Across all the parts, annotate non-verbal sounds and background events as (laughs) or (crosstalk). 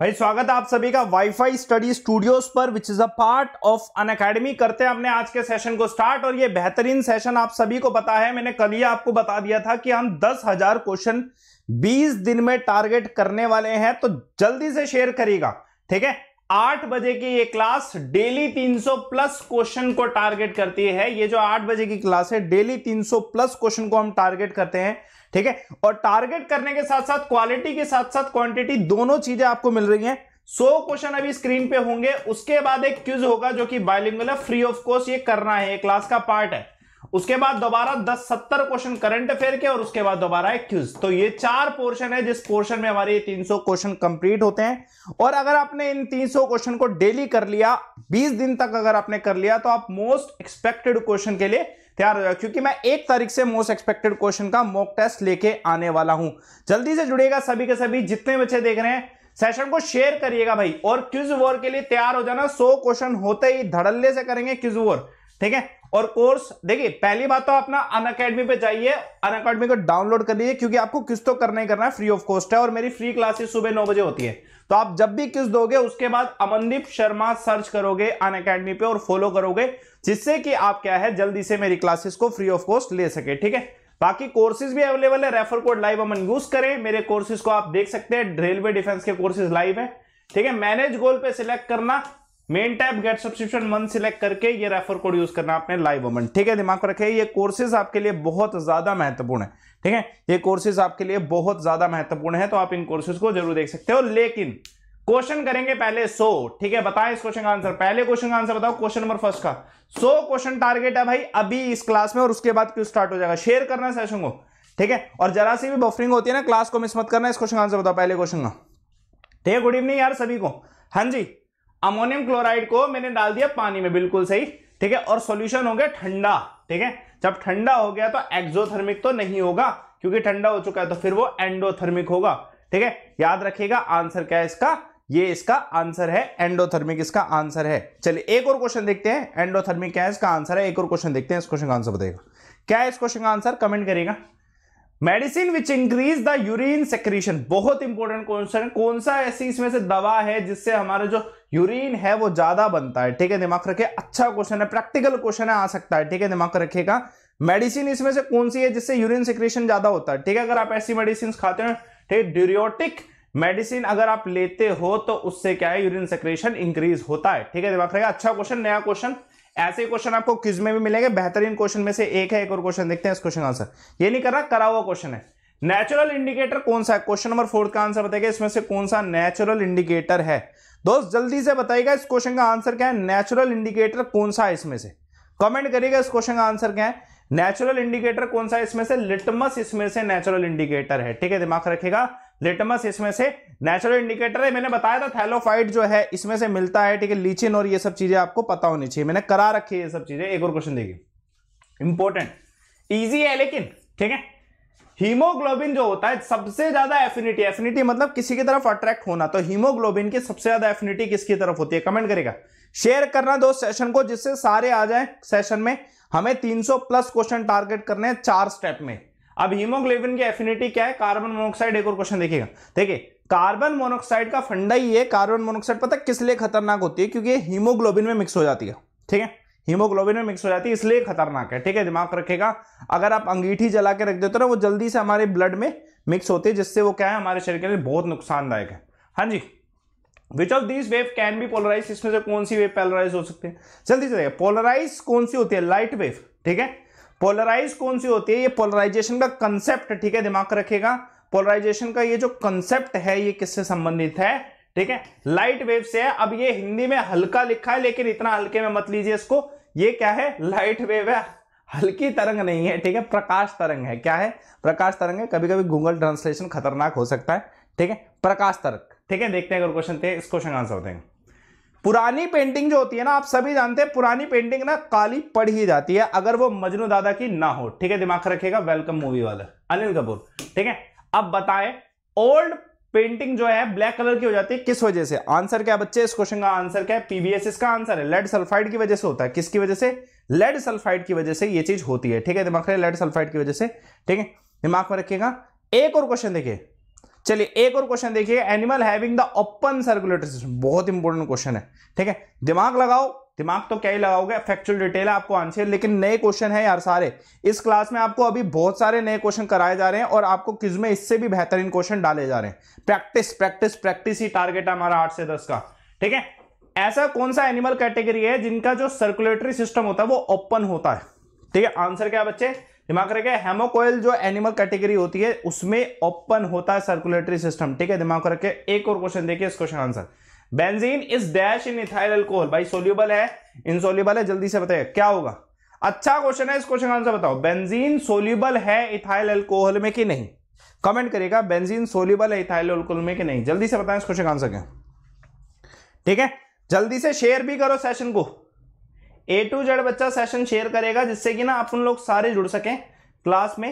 भाई स्वागत है आप सभी का वाईफाई स्टडी स्टूडियोज पर which is a part of Unacademy करते हैं अपने आज के सेशन को स्टार्ट और ये बेहतरीन सेशन आप सभी को पता है मैंने कल ही आपको बता दिया था कि हम दस हजार क्वेश्चन बीस दिन में टारगेट करने वाले हैं तो जल्दी से शेयर करेगा ठीक है आठ बजे की ये क्लास डेली तीन प्लस क्वेश्चन को टारगेट करती है ये जो आठ बजे की क्लास है डेली तीन प्लस क्वेश्चन को हम टारगेट करते हैं ठीक है और टारगेट करने के साथ साथ क्वालिटी के साथ साथ क्वांटिटी दोनों चीजें आपको मिल रही हैं सो so, क्वेश्चन अभी स्क्रीन पे होंगे उसके बाद एक क्यूज होगा जो कि है फ्री ऑफ कोर्स ये करना है क्लास का पार्ट है उसके बाद दोबारा दस सत्तर क्वेश्चन करंट अफेयर के और उसके बाद दोबारा एक क्यूज तो ये चार पोर्शन है जिस पोर्शन में हमारे तीन 300 क्वेश्चन कंप्लीट होते हैं और अगर आपने इन 300 क्वेश्चन को डेली कर लिया 20 दिन तक अगर आपने कर लिया तो आप मोस्ट एक्सपेक्टेड क्वेश्चन के लिए तैयार हो जाओ क्योंकि मैं एक तारीख से मोस्ट एक्सपेक्टेड क्वेश्चन का मॉक टेस्ट लेके आने वाला हूं जल्दी से जुड़ेगा सभी के सभी जितने बच्चे देख रहे हैं सेशन को शेयर करिएगा भाई और क्यूज वॉर के लिए तैयार हो जाना सो क्वेश्चन होते ही धड़ल्ले से करेंगे क्यूज वॉर ठीक है और कोर्स देखिए पहली बात तो अपना अन अकेडमी पे जाइए अन अकेडमी को डाउनलोड कर लीजिए क्योंकि आपको किस तो करना ही करना है फ्री ऑफ कॉस्ट है और मेरी फ्री क्लासेस सुबह नौ बजे होती है तो आप जब भी किस दोगे उसके बाद अमनदीप शर्मा सर्च करोगे अन अकेडमी पे और फॉलो करोगे जिससे कि आप क्या है जल्दी से मेरी क्लासेस को फ्री ऑफ कॉस्ट ले सके ठीक है बाकी कोर्सेज भी अवेलेबल है refer code live Aman use करें मेरे कोर्सेज को आप देख सकते हैं रेलवे डिफेंस के कोर्सेज लाइव है ठीक है मैनेज गोल पे सिलेक्ट करना मेन टैब गेट सब्सक्रिप्शन मन सिलेक्ट करके ये रेफर कोड यूज करना आपने लाइव अमन ठीक है दिमाग रखे ये कोर्सेज आपके लिए बहुत ज्यादा महत्वपूर्ण है ठीक है ये कोर्सेज आपके लिए बहुत ज्यादा महत्वपूर्ण है तो आप इन कोर्सेज को जरूर देख सकते हो लेकिन क्वेश्चन करेंगे पहले सो ठीक है बताएं इस क्वेश्चन का आंसर पहले क्वेश्चन का आंसर बताओ क्वेश्चन नंबर फर्स्ट का सो क्वेश्चन टारगेट है भाई अभी इस क्लास में और उसके बाद क्यों स्टार्ट हो जाएगा शेयर करना सेशन को ठीक है और जरा सी भी बफरिंग होती है ना क्लास को मिस मत करना इस क्वेश्चन का आंसर बताओ पहले क्वेश्चन का ठीक है गुड इवनिंग यार सभी को हाँ जी अमोनियम क्लोराइड को मैंने डाल दिया पानी में बिल्कुल सही ठीक है और सोल्यूशन हो गया ठंडा ठीक है जब ठंडा हो गया तो एक्जोथर्मिक तो नहीं होगा क्योंकि ठंडा हो चुका है तो फिर वो एंडोथर्मिक होगा ठीक है याद रखिएगा आंसर क्या है इसका ये इसका आंसर है एंडोथर्मिक इसका आंसर है चलिए एक और क्वेश्चन देखते हैं एंडोथर्मिक क्या है इसका आंसर है एक और क्वेश्चन देखते हैं इस क्वेश्चन का आंसर बताएगा क्या है इस क्वेश्चन का आंसर कमेंट करेगा medicine which increase the urine secretion बहुत इंपॉर्टेंट क्वेश्चन कौन सा ऐसी इसमें से दवा है जिससे हमारा जो यूरिन है वो ज्यादा बनता है ठीक है दिमाग रखे अच्छा क्वेश्चन है प्रैक्टिकल क्वेश्चन है आ सकता है ठीक है दिमाग रखेगा मेडिसिन इसमें से कौन सी है जिससे यूरिन सेक्रीशन ज्यादा होता है ठीक है अगर आप ऐसी मेडिसिन खाते हैं ठीक ड्यूरियोटिक मेडिसिन अगर आप लेते हो तो उससे क्या है यूरिन सेक्रेशन इंक्रीज होता है ठीक है दिमाग रहेगा अच्छा क्वेश्चन नया क्वेश्चन ऐसे क्वेश्चन आपको किस में भी मिलेंगे बेहतरीन क्वेश्चन में से एक है एक और क्वेश्चन देखते हैं इस क्वेश्चन का आंसर ये नहीं कर रहा करा हुआ क्वेश्चन है नेचुरल इंडिकेटर कौन सा है क्वेश्चन नंबर फोर्थ का आंसर बताएगा इसमें से कौन सा नेचुरल इंडिकेटर है दोस्त जल्दी से बताइएगा इस क्वेश्चन का आंसर क्या है नेचुरल इंडिकेटर कौन सा है इसमें से कमेंट करिएगा इस क्वेश्चन का आंसर क्या है नेचुरल इंडिकेटर कौन सा है इसमें से लिटमस इसमें से नेचुरल इंडिकेटर है ठीक है दिमाग रखेगा लिटमस इसमें से नेचुरल इंडिकेटर है मैंने बताया था थैलोफाइट जो है इसमें से मिलता है ठीक है लीचिन और ये सब चीजें आपको पता होनी चाहिए मैंने करा रखी है ये सब चीजें एक और क्वेश्चन देखिए इंपॉर्टेंट इजी है लेकिन ठीक है हीमोग्लोबिन जो होता है सबसे ज्यादा एफिनिटी एफिनिटी मतलब किसी की तरफ अट्रैक्ट होना तो हीमोग्लोबिन की सबसे ज्यादा एफिनिटी किसकी तरफ होती है कमेंट करेगा शेयर करना दो सेशन को जिससे सारे आ जाए सेशन में हमें 300 प्लस क्वेश्चन टारगेट करने हैं चार स्टेप में अब हीमोग्लोबिन की एफिनिटी क्या है कार्बन मोनोक्साइड एक और क्वेश्चन देखिएगा ठीक है कार्बन मोनोक्साइड का फंडा ही है कार्बन मोनोक्साइड पता किस लिए खतरनाक होती है क्योंकि हीमोग्लोबिन में मिक्स हो जाती है ठीक है हीमोग्लोबिन में मिक्स हो जाती है इसलिए खतरनाक है ठीक है दिमाग रखेगा अगर आप अंगीठी जला के रख देते हो ना वो जल्दी से हमारे ब्लड में मिक्स होती है जिससे वो क्या है हमारे शरीर के लिए बहुत नुकसानदायक है हाँ जी which of this wave can be polarize इसमें से कौन सी वेव पोलराइज हो सकती है जल्दी से देखिए पोलराइज कौन सी होती है लाइट वेव ठीक है पोलराइज कौन सी होती है ये पोलराइजेशन का कंसेप्ट ठीक है दिमाग रखेगा पोलराइजेशन का ये जो कंसेप्ट है ये किससे संबंधित है ठीक है लाइट वेव से है अब ये हिंदी में हल्का लिखा है लेकिन इतना हल्के में मत लीजिए इसको ये क्या है लाइट वेव है हल्की तरंग नहीं है ठीक है प्रकाश तरंग है क्या है प्रकाश तरंग है कभी कभी गूगल ट्रांसलेशन खतरनाक हो सकता है ठीक है प्रकाश तरंग ठीक है देखते हैं अगर क्वेश्चन थे इस क्वेश्चन का आंसर देंगे पुरानी पेंटिंग जो होती है ना आप सभी जानते हैं पुरानी पेंटिंग ना काली पड़ ही जाती है अगर वो मजनू दादा की ना हो ठीक है दिमाग रखेगा वेलकम मूवी वाला अनिल कपूर ठीक है अब बताएं ओल्ड पेंटिंग जो है ब्लैक कलर की हो जाती है किस वजह से आंसर क्या बच्चे इस क्वेश्चन का आंसर क्या है पीबीएसएस का आंसर है लेड सल्फाइड की वजह से होता है किसकी वजह से लेड सल्फाइड की वजह से यह चीज होती है ठीक है दिमाग में लेड सल्फाइड की वजह से ठीक है दिमाग में रखिएगा एक और क्वेश्चन देखिए चलिए एक और क्वेश्चन देखिए animal having the open circulatory system बहुत इंपॉर्टेंट क्वेश्चन है ठीक है दिमाग लगाओ दिमाग तो क्या ही लगाओगे फैक्चुअल डिटेल है आपको आंसर लेकिन नए क्वेश्चन है यार सारे इस क्लास में आपको अभी बहुत सारे नए क्वेश्चन कराए जा रहे हैं और आपको किस में इससे भी बेहतरीन क्वेश्चन डाले जा रहे हैं प्रैक्टिस प्रैक्टिस प्रैक्टिस ही टारगेट है हमारा आठ से दस का ठीक है ऐसा कौन सा एनिमल कैटेगरी है जिनका जो सर्कुलेटरी सिस्टम होता है वो ओपन होता है ठीक है आंसर क्या बच्चे दिमाग रखे हेमोकोइल जो एनिमल कैटेगरी होती है उसमें ओपन होता है सर्कुलेटरी सिस्टम ठीक है दिमाग रखे एक और क्वेश्चन देखिए इस question answer benzene is dash in ethyl alcohol भाई सोल्यूबल है इनसोल्यूबल है जल्दी से बताइए क्या होगा अच्छा क्वेश्चन है इस क्वेश्चन का आंसर बताओ बेंजीन सोल्यूबल है इथाइल अल्कोहल में कि नहीं कमेंट करेगा बेंजीन सोल्यूबल है इथाइल अल्कोहल में कि नहीं जल्दी से बताएं इस क्वेश्चन का आंसर क्या ठीक है जल्दी से शेयर भी करो सेशन को ए टू जेड बच्चा सेशन शेयर करेगा जिससे कि ना आप उन लोग सारे जुड़ सकें क्लास में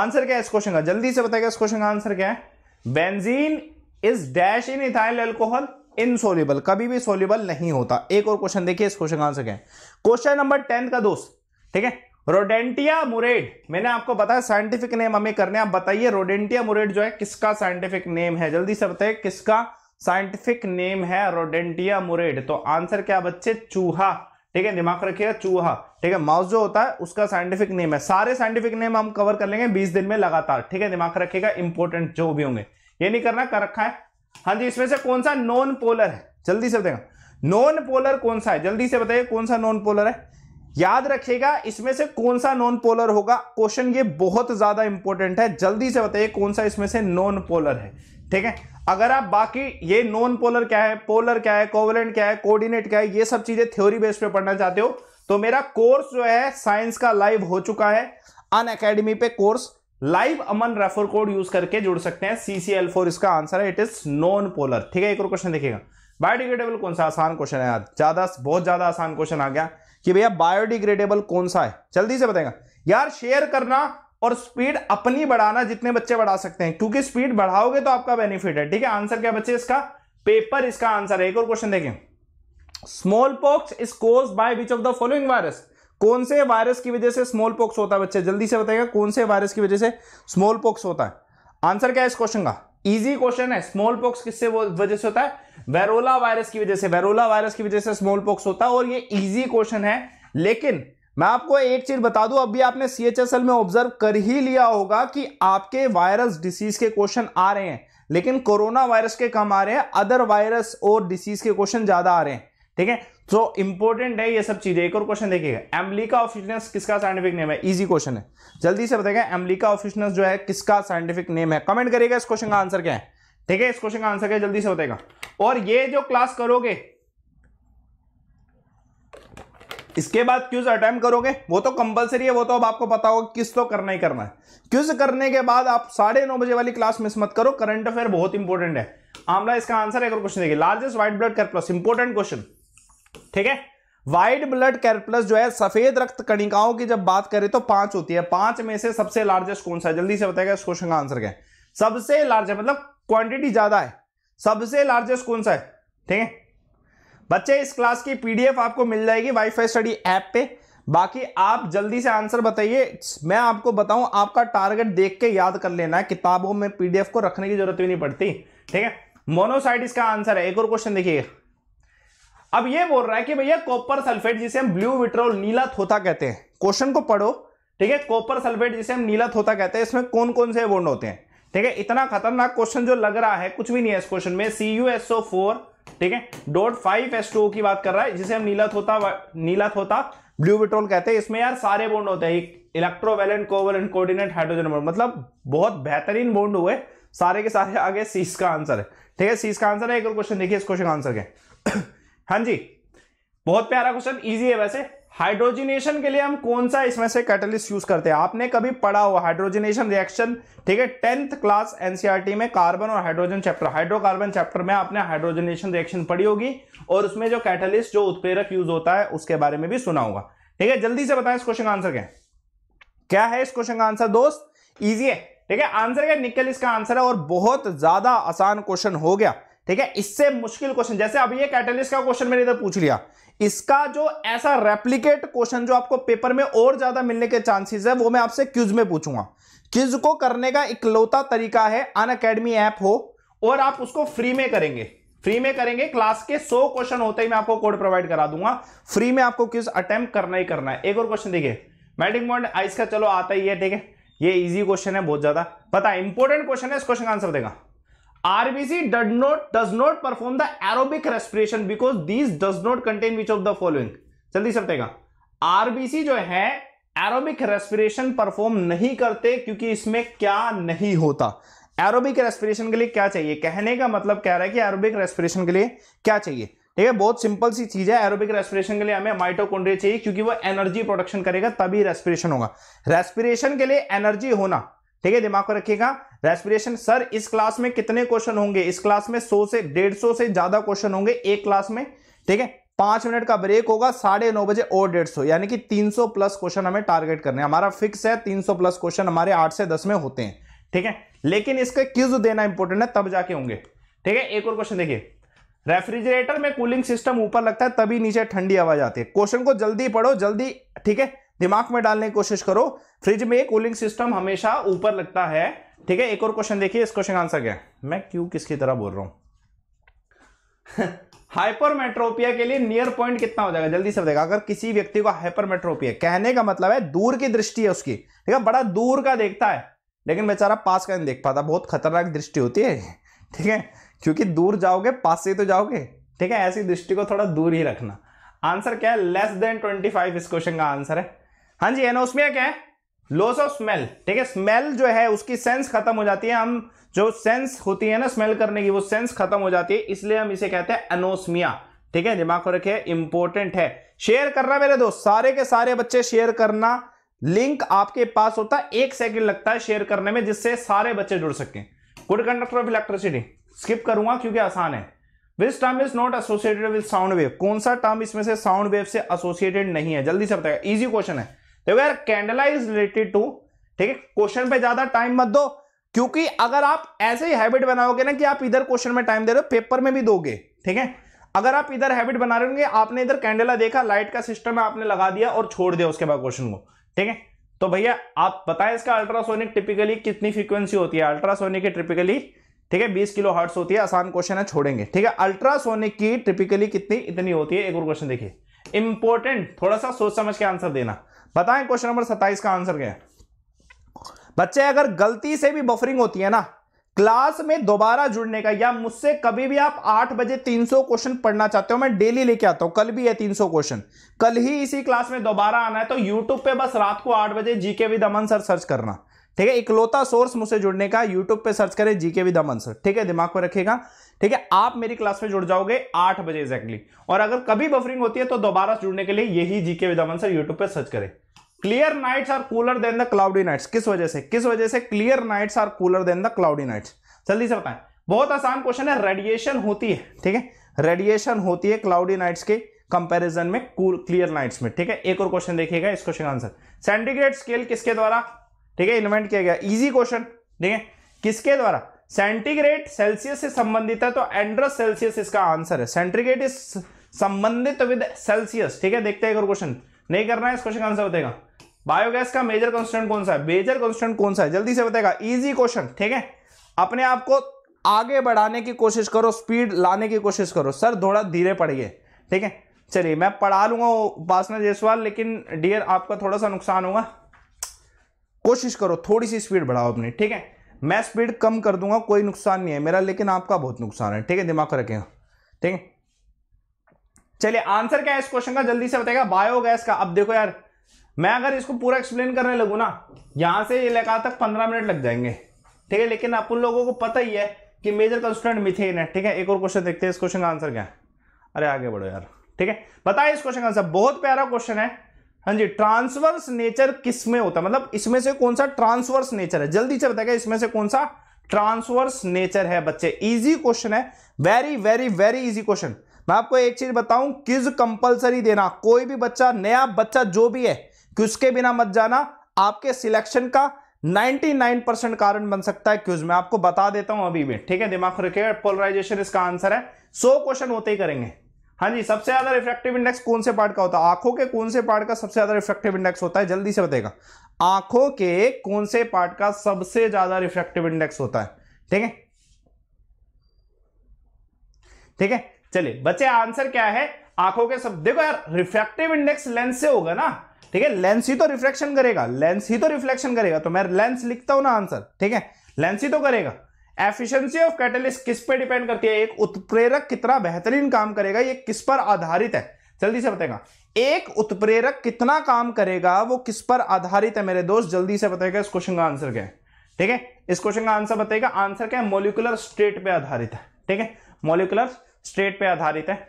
आंसर क्या है इस क्वेश्चन का जल्दी से बताएगा इस क्वेश्चन का आंसर क्या है benzene is dash in ethyl alcohol insoluble कभी भी सोल्यूबल नहीं होता एक और क्वेश्चन देखिए इस क्वेश्चन का आंसर क्या है क्वेश्चन नंबर टेंथ का दोस्त ठीक है रोडेंटिया मुरेड मैंने आपको बताया साइंटिफिक नेम हमें करने आप बताइए रोडेंटिया मुरेड जो है किसका साइंटिफिक नेम है जल्दी से बताइए किसका साइंटिफिक नेम है रोडेंटिया मुरेड तो आंसर क्या बच्चे चूहा ठीक है दिमाग रखिएगा चूहा ठीक है माउस जो होता है उसका साइंटिफिक नेम है सारे साइंटिफिक नेम हम कवर कर लेंगे बीस दिन में लगातार ठीक है दिमाग रखिएगा इंपोर्टेंट जो भी होंगे ये नहीं करना कर रखा है हाँ जी इसमें से कौन सा नॉन पोलर है जल्दी से बताएगा नॉन पोलर कौन सा है जल्दी से बताइए कौन सा नॉन पोलर है याद रखिएगा इसमें से कौन सा नॉन पोलर होगा क्वेश्चन ये बहुत ज्यादा इंपॉर्टेंट है जल्दी से बताइए कौन सा इसमें से नॉन पोलर है ठीक है अगर आप बाकी ये नॉन पोलर क्या है पोलर क्या है कोवलेंट क्या है कोऑर्डिनेट क्या है ये सब चीजें थ्योरी बेस पे पढ़ना चाहते हो तो मेरा कोर्स जो है साइंस का लाइव हो चुका है अन अकेडमी पे course live Aman refer code use करके जुड़ सकते हैं सीसीएल फोर इसका आंसर है इट इज नॉन पोलर ठीक है एक और क्वेश्चन देखिएगा बायोडिग्रेडेबल कौन सा आसान क्वेश्चन है यार ज्यादा बहुत ज्यादा आसान क्वेश्चन आ गया कि भैया बायोडिग्रेडेबल कौन सा है जल्दी से बताएगा यार शेयर करना और स्पीड अपनी बढ़ाना जितने बच्चे बढ़ा सकते हैं क्योंकि स्पीड बढ़ाओगे तो आपका बेनिफिट है ठीक है आंसर क्या बच्चे इसका पेपर इसका आंसर है एक और क्वेश्चन देखें small pox is cause by which of the following virus कौन से वायरस की वजह से स्मॉल पॉक्स होता है बच्चे जल्दी से बताएगा कौन से वायरस की वजह से स्मॉल पॉक्स होता है आंसर क्या है इस क्वेश्चन का इजी क्वेश्चन है स्मॉल पॉक्स किससे वजह से होता है वेरोला वायरस की वजह से वेरोला वायरस की वजह से स्मॉल पॉक्स होता है और ये इजी क्वेश्चन है लेकिन मैं आपको एक चीज बता दूं अभी आपने सी में ऑब्जर्व कर ही लिया होगा कि आपके वायरस डिसीज के क्वेश्चन आ रहे हैं लेकिन कोरोना वायरस के कम आ रहे हैं अदर वायरस और डिसीज के क्वेश्चन ज्यादा आ रहे हैं ठीक है तो इंपॉर्टेंट है ये सब चीजें एक और क्वेश्चन देखिएगा एम्बलिका ऑफिशनस किसका साइंटिफिक नेम है इजी क्वेश्चन है जल्दी से बताएगा एम्बलिका ऑफिशनस जो है किसका साइंटिफिक नेम है कमेंट करिएगा इस क्वेश्चन का आंसर क्या है ठीक है इस क्वेश्चन का आंसर क्या है जल्दी से बताएगा और ये जो क्लास करोगे इसके बाद क्यूज अटैम्प करोगे वो तो कंपलसरी है वो तो अब आपको पता होगा किस तो करना ही करना है क्यूज करने के बाद आप साढ़े नौ बजे वाली क्लास मिस मत करो करंट अफेयर बहुत इंपॉर्टेंट है आमला इसका आंसर एक और क्वेश्चन देखिए largest white blood plus important question ठीक है व्हाइट ब्लड प्लस जो है सफेद रक्त कणिकाओं की जब बात करें तो पांच होती है पांच में से सबसे लार्जेस्ट कौन सा है जल्दी से बताएगा इस क्वेश्चन का आंसर क्या है सबसे लार्जेस्ट मतलब क्वांटिटी ज्यादा है सबसे लार्जेस्ट कौन सा है ठीक है बच्चे इस क्लास की पीडीएफ आपको मिल जाएगी वाईफाई स्टडी ऐप पे बाकी आप जल्दी से आंसर बताइए मैं आपको बताऊं आपका टारगेट देख के याद कर लेना है किताबों में पीडीएफ को रखने की जरूरत भी नहीं पड़ती ठीक है मोनोसाइड इसका आंसर है एक और क्वेश्चन देखिए अब ये बोल रहा है कि भैया कॉपर सल्फेट जिसे हम ब्लू विट्रोल नीला थोथा कहते हैं क्वेश्चन को पढ़ो ठीक है कॉपर सल्फेट जिसे हम नीला थोथा कहते हैं इसमें कौन कौन से बोर्ड होते हैं ठीक है इतना खतरनाक क्वेश्चन जो लग रहा है कुछ भी नहीं है इस क्वेश्चन में C U S O four ठीक है डॉट फाइव एस टू की बात कर रहा है जिसे हम नीला थोता नीला थोता ब्लू पेट्रोल कहते हैं इसमें यार सारे बॉन्ड होते हैं electrovalent covalent coordinate hydrogen bond मतलब बहुत बेहतरीन बॉन्ड हुए सारे के सारे (laughs) आगे सीस का आंसर है ठीक है सीस का आंसर है एक और क्वेश्चन देखिए इस क्वेश्चन का आंसर क्या (coughs) हाँ जी बहुत प्यारा क्वेश्चन ईजी है वैसे हाइड्रोजिनेशन के लिए हम कौन सा इसमें से कैटलिस्ट यूज करते हैं आपने कभी पढ़ा हो हाइड्रोजिनेशन रिएक्शन ठीक है टेंथ क्लास एनसीईआरटी में कार्बन और हाइड्रोजन चैप्टर हाइड्रोकार्बन चैप्टर में आपने हाइड्रोजिनेशन रिएक्शन पढ़ी होगी और उसमें जो कैटलिस्ट जो उत्प्रेरक यूज होता है उसके बारे में भी सुना होगा ठीक है जल्दी से बताएं इस क्वेश्चन का आंसर क्या क्या है इस क्वेश्चन का आंसर दोस्त ईजी है ठीक है आंसर क्या निकल इसका आंसर है और बहुत ज्यादा आसान क्वेश्चन हो गया ठीक है इससे मुश्किल क्वेश्चन जैसे अभी ये कैटलिस्ट का क्वेश्चन मैंने इधर पूछ लिया इसका जो ऐसा रेप्लीकेट क्वेश्चन जो आपको पेपर में और ज्यादा मिलने के चांसेस है वो मैं आपसे क्यूज में पूछूंगा क्यूज को करने का इकलौता तरीका है अन अकेडमी ऐप हो और आप उसको फ्री में करेंगे फ्री में करेंगे क्लास के 100 क्वेश्चन होते ही मैं आपको कोड प्रोवाइड करा दूंगा फ्री में आपको क्यूज अटेम्प करना ही करना है एक और क्वेश्चन देखिए मेडिक मॉन्ड आइस का चलो आता ही है ठीक है ये इजी क्वेश्चन है बहुत ज्यादा पता है इंपॉर्टेंट क्वेश्चन है इस क्वेश्चन का आंसर देगा RBC does not does not perform the aerobic respiration because these does not contain which of the following जल्दी सब देगा RBC जो है aerobic respiration perform नहीं करते क्योंकि इसमें क्या नहीं होता aerobic respiration के लिए क्या चाहिए कहने का मतलब कह रहा है कि aerobic respiration के लिए क्या चाहिए ठीक है बहुत सिंपल सी चीज है एरोबिक रेस्पिरेशन के लिए हमें माइटोकॉन्ड्रिया चाहिए क्योंकि वो एनर्जी प्रोडक्शन करेगा तभी रेस्पिरेशन होगा रेस्पिरेशन के लिए एनर्जी होना ठीक है दिमाग को रखिएगा रेस्पिरेशन सर इस क्लास में कितने क्वेश्चन होंगे इस क्लास में सौ से डेढ़ सौ से ज्यादा क्वेश्चन होंगे एक क्लास में ठीक है पांच मिनट का ब्रेक होगा साढ़े नौ बजे और डेढ़ सौ यानी कि तीन सौ प्लस क्वेश्चन हमें टारगेट करने हमारा फिक्स है तीन सौ प्लस क्वेश्चन हमारे आठ से दस में होते हैं ठीक है लेकिन इसका क्यूज देना इंपॉर्टेंट है तब जाके होंगे ठीक है एक और क्वेश्चन देखिए रेफ्रिजरेटर में कूलिंग सिस्टम ऊपर लगता है तभी नीचे ठंडी हवा जाती है क्वेश्चन को जल्दी पढ़ो जल्दी ठीक है दिमाग में डालने की कोशिश करो फ्रिज में कूलिंग सिस्टम हमेशा ऊपर लगता है ठीक है एक और क्वेश्चन देखिए इस क्वेश्चन का आंसर क्या है मैं क्यू किसकी तरह बोल रहा हूं हाइपरमेट्रोपिया (laughs) के लिए नियर पॉइंट कितना हो जाएगा जल्दी से बताएगा अगर किसी व्यक्ति को हाइपरमेट्रोपिया कहने का मतलब है दूर की दृष्टि है उसकी ठीक है बड़ा दूर का देखता है लेकिन बेचारा पास का नहीं देख पाता बहुत खतरनाक दृष्टि होती है (laughs) ठीक है क्योंकि दूर जाओगे पास से तो जाओगे ठीक है ऐसी दृष्टि को थोड़ा दूर ही रखना आंसर क्या है लेस देन ट्वेंटी फाइव इस क्वेश्चन का आंसर है हाँ जी एनोस्मिया क्या है लॉस ऑफ स्मेल ठीक है स्मेल जो है उसकी सेंस खत्म हो जाती है हम जो सेंस होती है ना स्मेल करने की वो सेंस खत्म हो जाती है इसलिए हम इसे कहते हैं अनोस्मिया ठीक है दिमाग को रखिए इंपॉर्टेंट है शेयर करना मेरे दोस्त सारे के सारे बच्चे शेयर करना लिंक आपके पास होता है एक सेकेंड लगता है शेयर करने में जिससे सारे बच्चे जुड़ सके good conductor of electricity skip करूंगा क्योंकि आसान है which term is not associated with sound wave कौन सा टर्म इसमें से साउंड वेव से एसोसिएटेड नहीं है जल्दी से बताएगा इजी क्वेश्चन है देखो यार कैंडला इज रिलेटेड टू ठीक है क्वेश्चन पे ज्यादा टाइम मत दो क्योंकि अगर आप ऐसे ही हैबिट बनाओगे ना कि आप इधर क्वेश्चन में टाइम दे रहे हो पेपर में भी दोगे ठीक है अगर आप इधर हैबिट बना रहे होंगे आपने इधर कैंडला देखा लाइट का सिस्टम है आपने लगा दिया और छोड़ दिया उसके बाद क्वेश्चन को ठीक है तो भैया आप बताएं इसका अल्ट्रासोनिक टिपिकली कितनी फ्रीक्वेंसी होती है अल्ट्रासोनिक की ट्रिपिकली ठीक है बीस किलो हर्ट्स होती है आसान क्वेश्चन है छोड़ेंगे ठीक है अल्ट्रासोनिक की ट्रिपिकली कितनी इतनी होती है एक और क्वेश्चन देखिए इंपॉर्टेंट थोड़ा सा सोच समझ के आंसर देना बताएं क्वेश्चन नंबर सत्ताईस का आंसर क्या है बच्चे अगर गलती से भी बफरिंग होती है ना क्लास में दोबारा जुड़ने का या मुझसे कभी भी आप आठ बजे तीन सौ क्वेश्चन पढ़ना चाहते हो मैं डेली लेके आता हूं कल भी है तीन सौ क्वेश्चन कल ही इसी क्लास में दोबारा आना है तो यूट्यूब पे बस रात को आठ बजे GK with Aman sir search करना ठीक है इकलौता सोर्स मुझसे जुड़ने का यूट्यूब पे सर्च करें जीके विद अमन सर ठीक है दिमाग पर रखिएगा ठीक है आप मेरी क्लास में जुड़ जाओगे आठ बजे एक्जैक्टली और अगर कभी बफरिंग होती है तो दोबारा जुड़ने के लिए यही GK with Aman sir YouTube पर सर्च करें clear nights are cooler than the cloudy nights किस वजह से किस वजह से clear nights are cooler than the cloudy nights जल्दी से बताएं बहुत आसान क्वेश्चन है रेडिएशन होती है ठीक है रेडिएशन होती है क्लाउडी नाइट्स के कंपैरिजन में कूल क्लियर नाइट्स में ठीक है एक और क्वेश्चन देखिएगा इस क्वेश्चन का आंसर सेंटीग्रेड स्केल किसके द्वारा ठीक है इन्वेंट किया गया इजी क्वेश्चन ठीक है किसके द्वारा सेंटीग्रेड सेल्सियस से संबंधित है तो एंड्रस सेल्सियस इसका आंसर है सेंटीग्रेड इज संबंधित विद सेल्सियस ठीक है देखते हैं एक और क्वेश्चन नहीं करना है इस क्वेश्चन का आंसर बताएगा बायोगैस का मेजर कॉन्स्टेंट कौन सा है मेजर कॉन्स्टेंट कौन सा है जल्दी से बताएगा इजी क्वेश्चन ठीक है अपने आप को आगे बढ़ाने की कोशिश करो स्पीड लाने की कोशिश करो सर थोड़ा धीरे पढ़िए ठीक है चलिए मैं पढ़ा लूंगा उपासना जयसवाल लेकिन डियर आपका थोड़ा सा नुकसान होगा कोशिश करो थोड़ी सी स्पीड बढ़ाओ अपनी ठीक है मैं स्पीड कम कर दूंगा कोई नुकसान नहीं है मेरा लेकिन आपका बहुत नुकसान है ठीक है दिमाग रखें ठीक है चलिए आंसर क्या है इस क्वेश्चन का जल्दी से बताएगा बायोगैस का अब देखो यार मैं अगर इसको पूरा एक्सप्लेन करने लगू ना यहाँ से ये लगा तक पंद्रह मिनट लग जाएंगे ठीक है लेकिन आप उन लोगों को पता ही है कि मेजर कंस्टेंट मिथेन है ठीक है एक और क्वेश्चन देखते हैं इस क्वेश्चन का आंसर क्या है अरे आगे बढ़ो यार ठीक है बताए इस क्वेश्चन का आंसर बहुत प्यारा क्वेश्चन है हाँ जी ट्रांसवर्स नेचर किस में होता है मतलब इसमें से कौन सा ट्रांसवर्स नेचर है जल्दी से बताएगा इसमें से कौन सा ट्रांसवर्स नेचर है बच्चे इजी क्वेश्चन है very very very easy question मैं आपको एक चीज बताऊं किज कंपलसरी देना कोई भी बच्चा नया बच्चा जो भी है क्विज के बिना मत जाना आपके सिलेक्शन का 99 परसेंट कारण बन सकता है क्यूज में आपको बता देता हूं अभी भी ठीक है दिमाग रखे पोलराइजेशन इसका आंसर है 100 क्वेश्चन होते ही करेंगे हाँ जी सबसे ज्यादा इफेक्टिव इंडेक्स कौन से पार्ट का होता है आंखों के कौन से पार्ट का सबसे ज्यादा इफेक्टिव इंडेक्स होता है जल्दी से बताएगा आंखों के कौन से पार्ट का सबसे ज्यादा रिफ्लेक्टिव इंडेक्स होता है ठीक है ठीक है चलिए बच्चे आंसर क्या है आंखों के सब देखो यार रिफ्रैक्टिव इंडेक्स लेंस से होगा ना ठीक है लेंस ही तो रिफ्लेक्शन करेगा लेंस ही तो रिफ्लेक्शन करेगा तो मैं लेंस लिखता हूं ना आंसर ठीक है लेंस ही तो करेगा एफिशिएंसी ऑफ कैटलिस्ट किस पे डिपेंड करती है एक उत्प्रेरक कितना बेहतरीन काम करेगा ये किस पर आधारित है जल्दी से बताएगा एक उत्प्रेरक कितना काम करेगा वो किस पर आधारित है मेरे दोस्त जल्दी से बताएगा इस क्वेश्चन का आंसर क्या है ठीक है इस क्वेश्चन का आंसर बताएगा आंसर क्या है मोलिकुलर स्टेट पर आधारित है ठीक है मोलिकुलर स्टेट पर आधारित है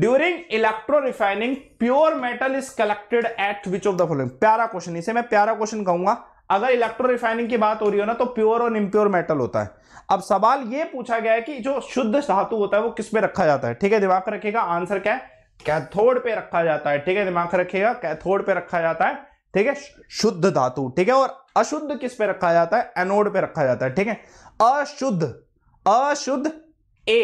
during electro refining pure metal is collected at which of the following प्यारा क्वेश्चन इसे मैं प्यारा क्वेश्चन कहूंगा अगर इलेक्ट्रो रिफाइनिंग की बात हो रही हो ना तो प्योर और इम्प्योर मेटल होता है अब सवाल यह पूछा गया है कि जो शुद्ध धातु होता है वो किस पे रखा जाता है ठीक है दिमाग में रखेगा आंसर क्या है कैथोड पे रखा जाता है ठीक है दिमाग रखिएगा रखेगा कैथोड पे रखा जाता है ठीक है शुद्ध धातु ठीक है और अशुद्ध किस पे रखा जाता है एनोड पे रखा जाता है ठीक है अशुद्ध अशुद्ध ए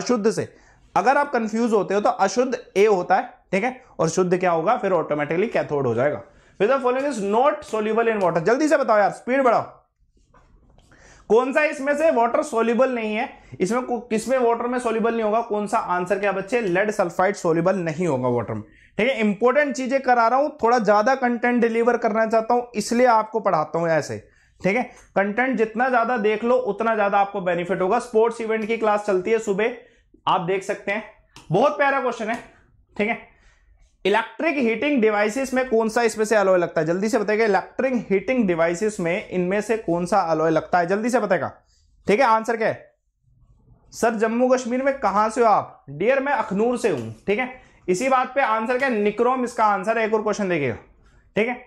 अशुद्ध से अगर आप कंफ्यूज होते हो तो अशुद्ध ए होता है ठीक है और शुद्ध क्या होगा फिर ऑटोमेटिकली कैथोड हो जाएगा फिर following is not soluble in water जल्दी से बताओ यार स्पीड बढ़ाओ कौन सा इसमें से वाटर सोल्यूबल नहीं है इसमें किसमें वाटर में सोल्यूबल नहीं होगा कौन सा आंसर क्या बच्चे लेड सल्फाइड सोल्यूबल नहीं होगा वाटर में ठीक है इंपॉर्टेंट चीजें करा रहा हूं थोड़ा ज्यादा कंटेंट डिलीवर करना चाहता हूं इसलिए आपको पढ़ाता हूं ऐसे ठीक है कंटेंट जितना ज्यादा देख लो उतना ज्यादा आपको बेनिफिट होगा स्पोर्ट्स इवेंट की क्लास चलती है सुबह आप देख सकते हैं बहुत प्यारा क्वेश्चन है ठीक है इलेक्ट्रिक हीटिंग डिवाइसेस में कौन सा इसमें से अलॉय लगता है जल्दी से बताएगा इलेक्ट्रिक हीटिंग डिवाइसेस में इनमें से कौन सा अलॉय लगता है जल्दी से बताएगा ठीक है आंसर क्या है सर जम्मू कश्मीर में कहां से हो आप डियर मैं अखनूर से हूं ठीक है इसी बात पे आंसर क्या निक्रोम इसका आंसर है एक और क्वेश्चन देखिएगा ठीक है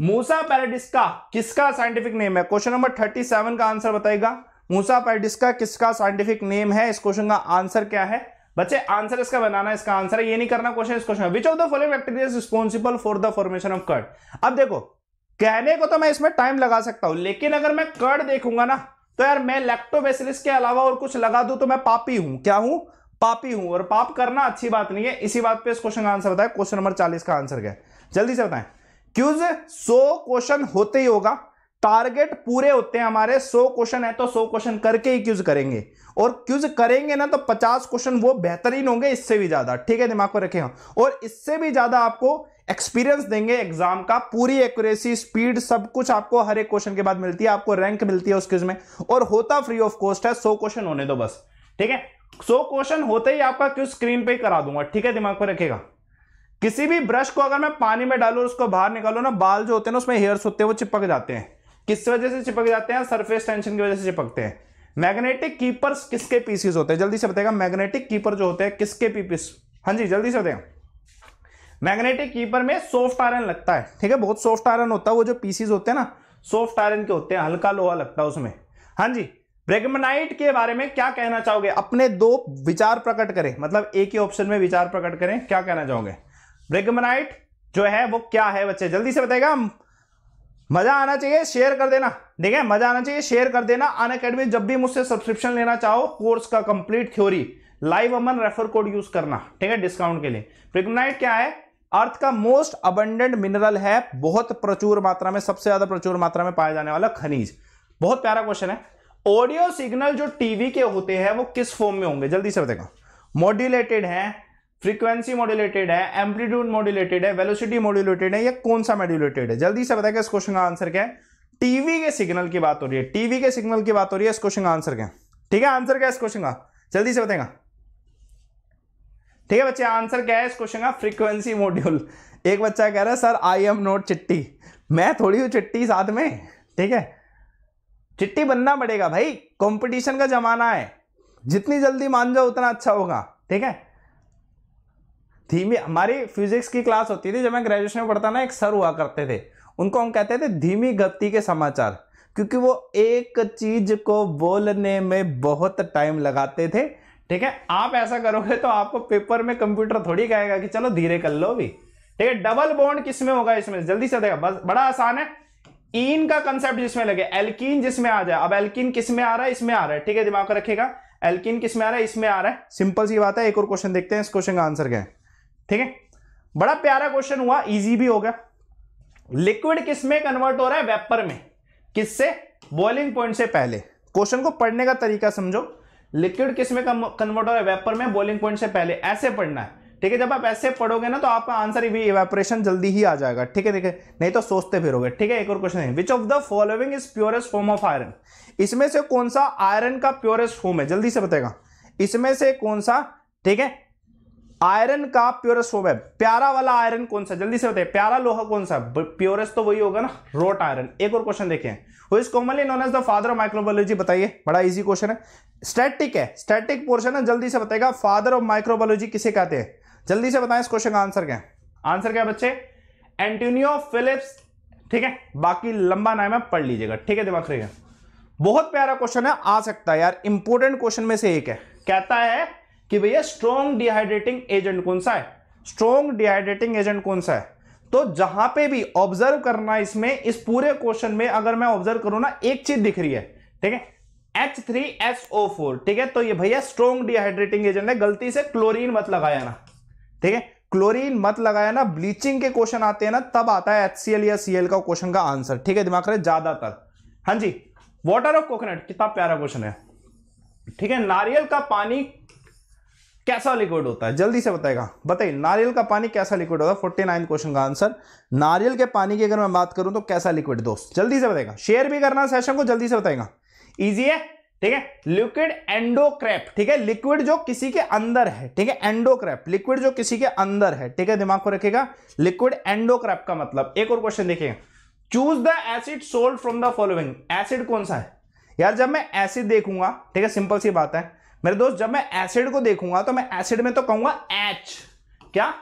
मूसा पैराडिस्का किसका साइंटिफिक नेम है क्वेश्चन नंबर थर्टी सेवन का आंसर बताएगा मूसा पेडिस्का किसका साइंटिफिक नेम है इस क्वेश्चन का आंसर क्या है बच्चे आंसर इसका बनाना इसका आंसर है ये नहीं करना क्वेश्चन इस question which of the following bacteria is responsible for the formation of curd अब देखो कहने को तो मैं इसमें टाइम लगा सकता हूं लेकिन अगर मैं कर्ड देखूंगा ना तो यार मैं लैक्टोबेसिलिस के अलावा और कुछ लगा दू तो मैं पापी हूं क्या हूं पापी हूं और पाप करना अच्छी बात नहीं है इसी बात पे इस क्वेश्चन का आंसर बताए क्वेश्चन नंबर चालीस का आंसर क्या है जल्दी से बताएं क्यूज सो क्वेश्चन होते ही होगा टारगेट पूरे होते हैं हमारे 100 क्वेश्चन है तो 100 क्वेश्चन करके ही क्यूज करेंगे और क्यूज करेंगे ना तो 50 क्वेश्चन वो बेहतरीन होंगे इससे भी ज्यादा ठीक है दिमाग को रखें हाँ। और इससे भी ज्यादा आपको एक्सपीरियंस देंगे एग्जाम का पूरी एक्यूरेसी स्पीड सब कुछ आपको हर एक क्वेश्चन के बाद मिलती है आपको रैंक मिलती है उस क्यूज में और होता फ्री ऑफ कॉस्ट है सौ क्वेश्चन होने दो बस ठीक है सौ क्वेश्चन होते ही आपका क्यूज स्क्रीन पे ही करा दूंगा ठीक है दिमाग पर रखेगा किसी भी ब्रश को अगर मैं पानी में डालू उसको बाहर निकालू ना बाल जो होते हैं ना उसमें हेयर्स होते हैं वो चिपक जाते हैं किस वजह से चिपक जाते हैं सरफेस टेंशन की वजह से चिपकते हैं मैग्नेटिक कीपर्स किसके पीसीस होते हैं जल्दी से बताएगा मैग्नेटिक कीपर जो होते हैं किसके पीपीस हाँ जी जल्दी से बताएगा मैग्नेटिक कीपर में सॉफ्ट आयरन लगता है ठीक है बहुत सॉफ्ट आयरन होता है वो जो पीसीस होते हैं ना सॉफ्ट आयरन के होते हैं हल्का लोहा लगता है उसमें हाँ जी ब्रेगमनाइट के बारे में क्या कहना चाहोगे अपने दो विचार प्रकट करें मतलब एक ही ऑप्शन में विचार प्रकट करें क्या कहना चाहोगे ब्रेगमनाइट जो है वो क्या है बच्चे जल्दी से बताएगा मजा आना चाहिए शेयर कर देना ठीक है मजा आना चाहिए शेयर कर देना अन अकेडमी जब भी मुझसे सब्सक्रिप्शन लेना चाहो कोर्स का complete theory live Aman refer code use करना ठीक है डिस्काउंट के लिए प्रिग्नाइट क्या है अर्थ का मोस्ट अबंडेंट मिनरल है बहुत प्रचुर मात्रा में सबसे ज्यादा प्रचुर मात्रा में पाया जाने वाला खनिज बहुत प्यारा क्वेश्चन है ऑडियो सिग्नल जो टीवी के होते हैं वो किस फॉर्म में होंगे जल्दी से बताएगा मॉड्यूलेटेड है फ्रीक्वेंसी मॉड्यूलेटेड है एम्पलीट्यूड मॉड्यूलेटेड है वेलोसिटी मॉड्यूलेटेड है या कौन सा मॉड्यूलेटेड है जल्दी से बताएगा इस क्वेश्चन का आंसर क्या है टीवी के सिग्नल की बात हो रही है टीवी के सिग्नल की बात हो रही है इस क्वेश्चन का आंसर क्या ठीक है आंसर क्या है इस क्वेश्चन का जल्दी से बताएगा ठीक है बच्चे आंसर क्या है इस क्वेश्चन का फ्रीक्वेंसी मॉड्यूल एक बच्चा कह रहा है सर आई एम नोट चिट्टी मैं थोड़ी हूँ चिट्टी साथ में ठीक है चिट्टी बनना पड़ेगा भाई कंपटीशन का जमाना है जितनी जल्दी मान जाओ उतना अच्छा होगा ठीक है धीमी हमारी फिजिक्स की क्लास होती थी जब मैं ग्रेजुएशन में पढ़ता ना एक सर हुआ करते थे उनको हम कहते थे धीमी गति के समाचार क्योंकि वो एक चीज को बोलने में बहुत टाइम लगाते थे ठीक है आप ऐसा करोगे तो आपको पेपर में कंप्यूटर थोड़ी कहेगा कि चलो धीरे कर लो भी ठीक है डबल बॉन्ड किसमें होगा इसमें जल्दी से देखा बस बड़ा आसान है इन का कंसेप्ट जिसमें लगे एल्किन जिसमें आ जाए अब एल्किन किसमें आ रहा है इसमें आ रहा है ठीक है दिमाग रखेगा एल्किन किसमें आ रहा है इसमें आ रहा है सिंपल सी बात है एक और क्वेश्चन देखते हैं इस क्वेश्चन का आंसर क्या है ठीक है बड़ा प्यारा क्वेश्चन हुआ इजी भी होगा लिक्विड किस में कन्वर्ट हो रहा है वेपर में किससे बॉइलिंग पॉइंट से पहले क्वेश्चन को पढ़ने का तरीका समझो लिक्विड किस में कन्वर्ट हो रहा है वेपर में बॉइलिंग पॉइंट से पहले ऐसे पढ़ना है ठीक है जब आप ऐसे पढ़ोगे ना तो आपका आंसर भी इवेपोरेशन जल्दी ही आ जाएगा ठीक है देखिए नहीं तो सोचते फिरोगे ठीक है एक और क्वेश्चन है which of the following is purest form of iron इसमें से कौन सा आयरन का प्योरेस्ट फॉर्म है जल्दी से बताएगा इसमें से कौन सा ठीक है आयरन का प्योरेस्ट फॉर्म है प्यारा वाला आयरन कौन सा जल्दी से बताइए प्यारा लोहा कौन सा प्योरेस्ट तो वही होगा ना रोट आयरन एक और क्वेश्चन देखें is commonly known as the father of microbiology बताइए बड़ा इजी क्वेश्चन है स्टैटिक है स्टैटिक पोर्शन है जल्दी से बताएगा फादर ऑफ माइक्रोबायोलॉजी किसे कहते हैं जल्दी से बताएं इस क्वेश्चन का आंसर क्या आंसर क्या बच्चे एंटोनियो फिलिप्स ठीक है बाकी लंबा नाम है पढ़ लीजिएगा ठीक है दिमाग रहेगा बहुत प्यारा क्वेश्चन है आ सकता है यार इंपोर्टेंट क्वेश्चन में से एक है कहता है कि भैया स्ट्रॉन्ग डिहाइड्रेटिंग एजेंट कौन सा है स्ट्रॉन्ग डिहाइड्रेटिंग एजेंट कौन सा है तो जहां पे भी ऑब्जर्व करना इसमें इस पूरे क्वेश्चन में अगर मैं ऑब्जर्व करूं ना एक चीज दिख रही है ठीक है H three S O four ठीक है तो ये भैया स्ट्रॉन्ग डिहाइड्रेटिंग एजेंट है गलती से क्लोरीन मत लगाया ना ठीक है क्लोरीन मत लगाया ना ब्लीचिंग के क्वेश्चन आते हैं ना तब आता है एचसीएल या सीएल का क्वेश्चन का आंसर ठीक है दिमाग रहे ज्यादातर हां जी वॉटर ऑफ कोकोनट कितना प्यारा क्वेश्चन है ठीक है नारियल का पानी कैसा लिक्विड होता है जल्दी से बताएगा बताइए नारियल का पानी कैसा लिक्विड होता है फोर्टी नाइन क्वेश्चन का आंसर नारियल के पानी की अगर मैं बात करूं तो कैसा लिक्विड दोस्त जल्दी से बताएगा शेयर भी करना सेशन को जल्दी से बताएगा ईजी है ठीक है लिक्विड एंडोक्रैप ठीक है लिक्विड जो किसी के अंदर है ठीक है एंडोक्रैप लिक्विड जो किसी के अंदर है ठीक है दिमाग को रखेगा लिक्विड एंडोक्रैप का मतलब एक और क्वेश्चन देखिएगा choose the acid salt from the following acid कौन सा है यार जब मैं एसिड देखूंगा ठीक है सिंपल सी बात है मेरे दोस्त जब मैं एसिड को देखूंगा तो मैं एसिड में तो कहूंगा एच क्या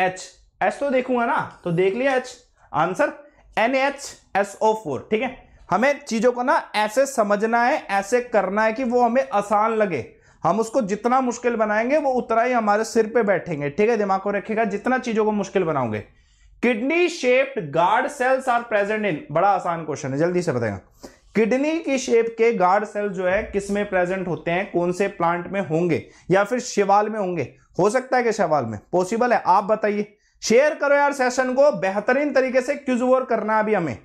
एच एच तो देखूंगा ना तो देख लिया H answer N H S O four ठीक है हमें चीजों को ना ऐसे समझना है ऐसे करना है कि वो हमें आसान लगे हम उसको जितना मुश्किल बनाएंगे वो उतना ही हमारे सिर पे बैठेंगे ठीक है दिमाग को रखेगा जितना चीजों को मुश्किल बनाओगे kidney shaped guard cells are present in बड़ा आसान क्वेश्चन है जल्दी से बताएगा किडनी की शेप के गार्ड सेल जो है किस में प्रेजेंट होते हैं कौन से प्लांट में होंगे या फिर शिवाल में होंगे हो सकता है कि शवाल में पॉसिबल है आप बताइए शेयर करो यार सेशन को बेहतरीन तरीके से क्यूज वोर करना अभी हमें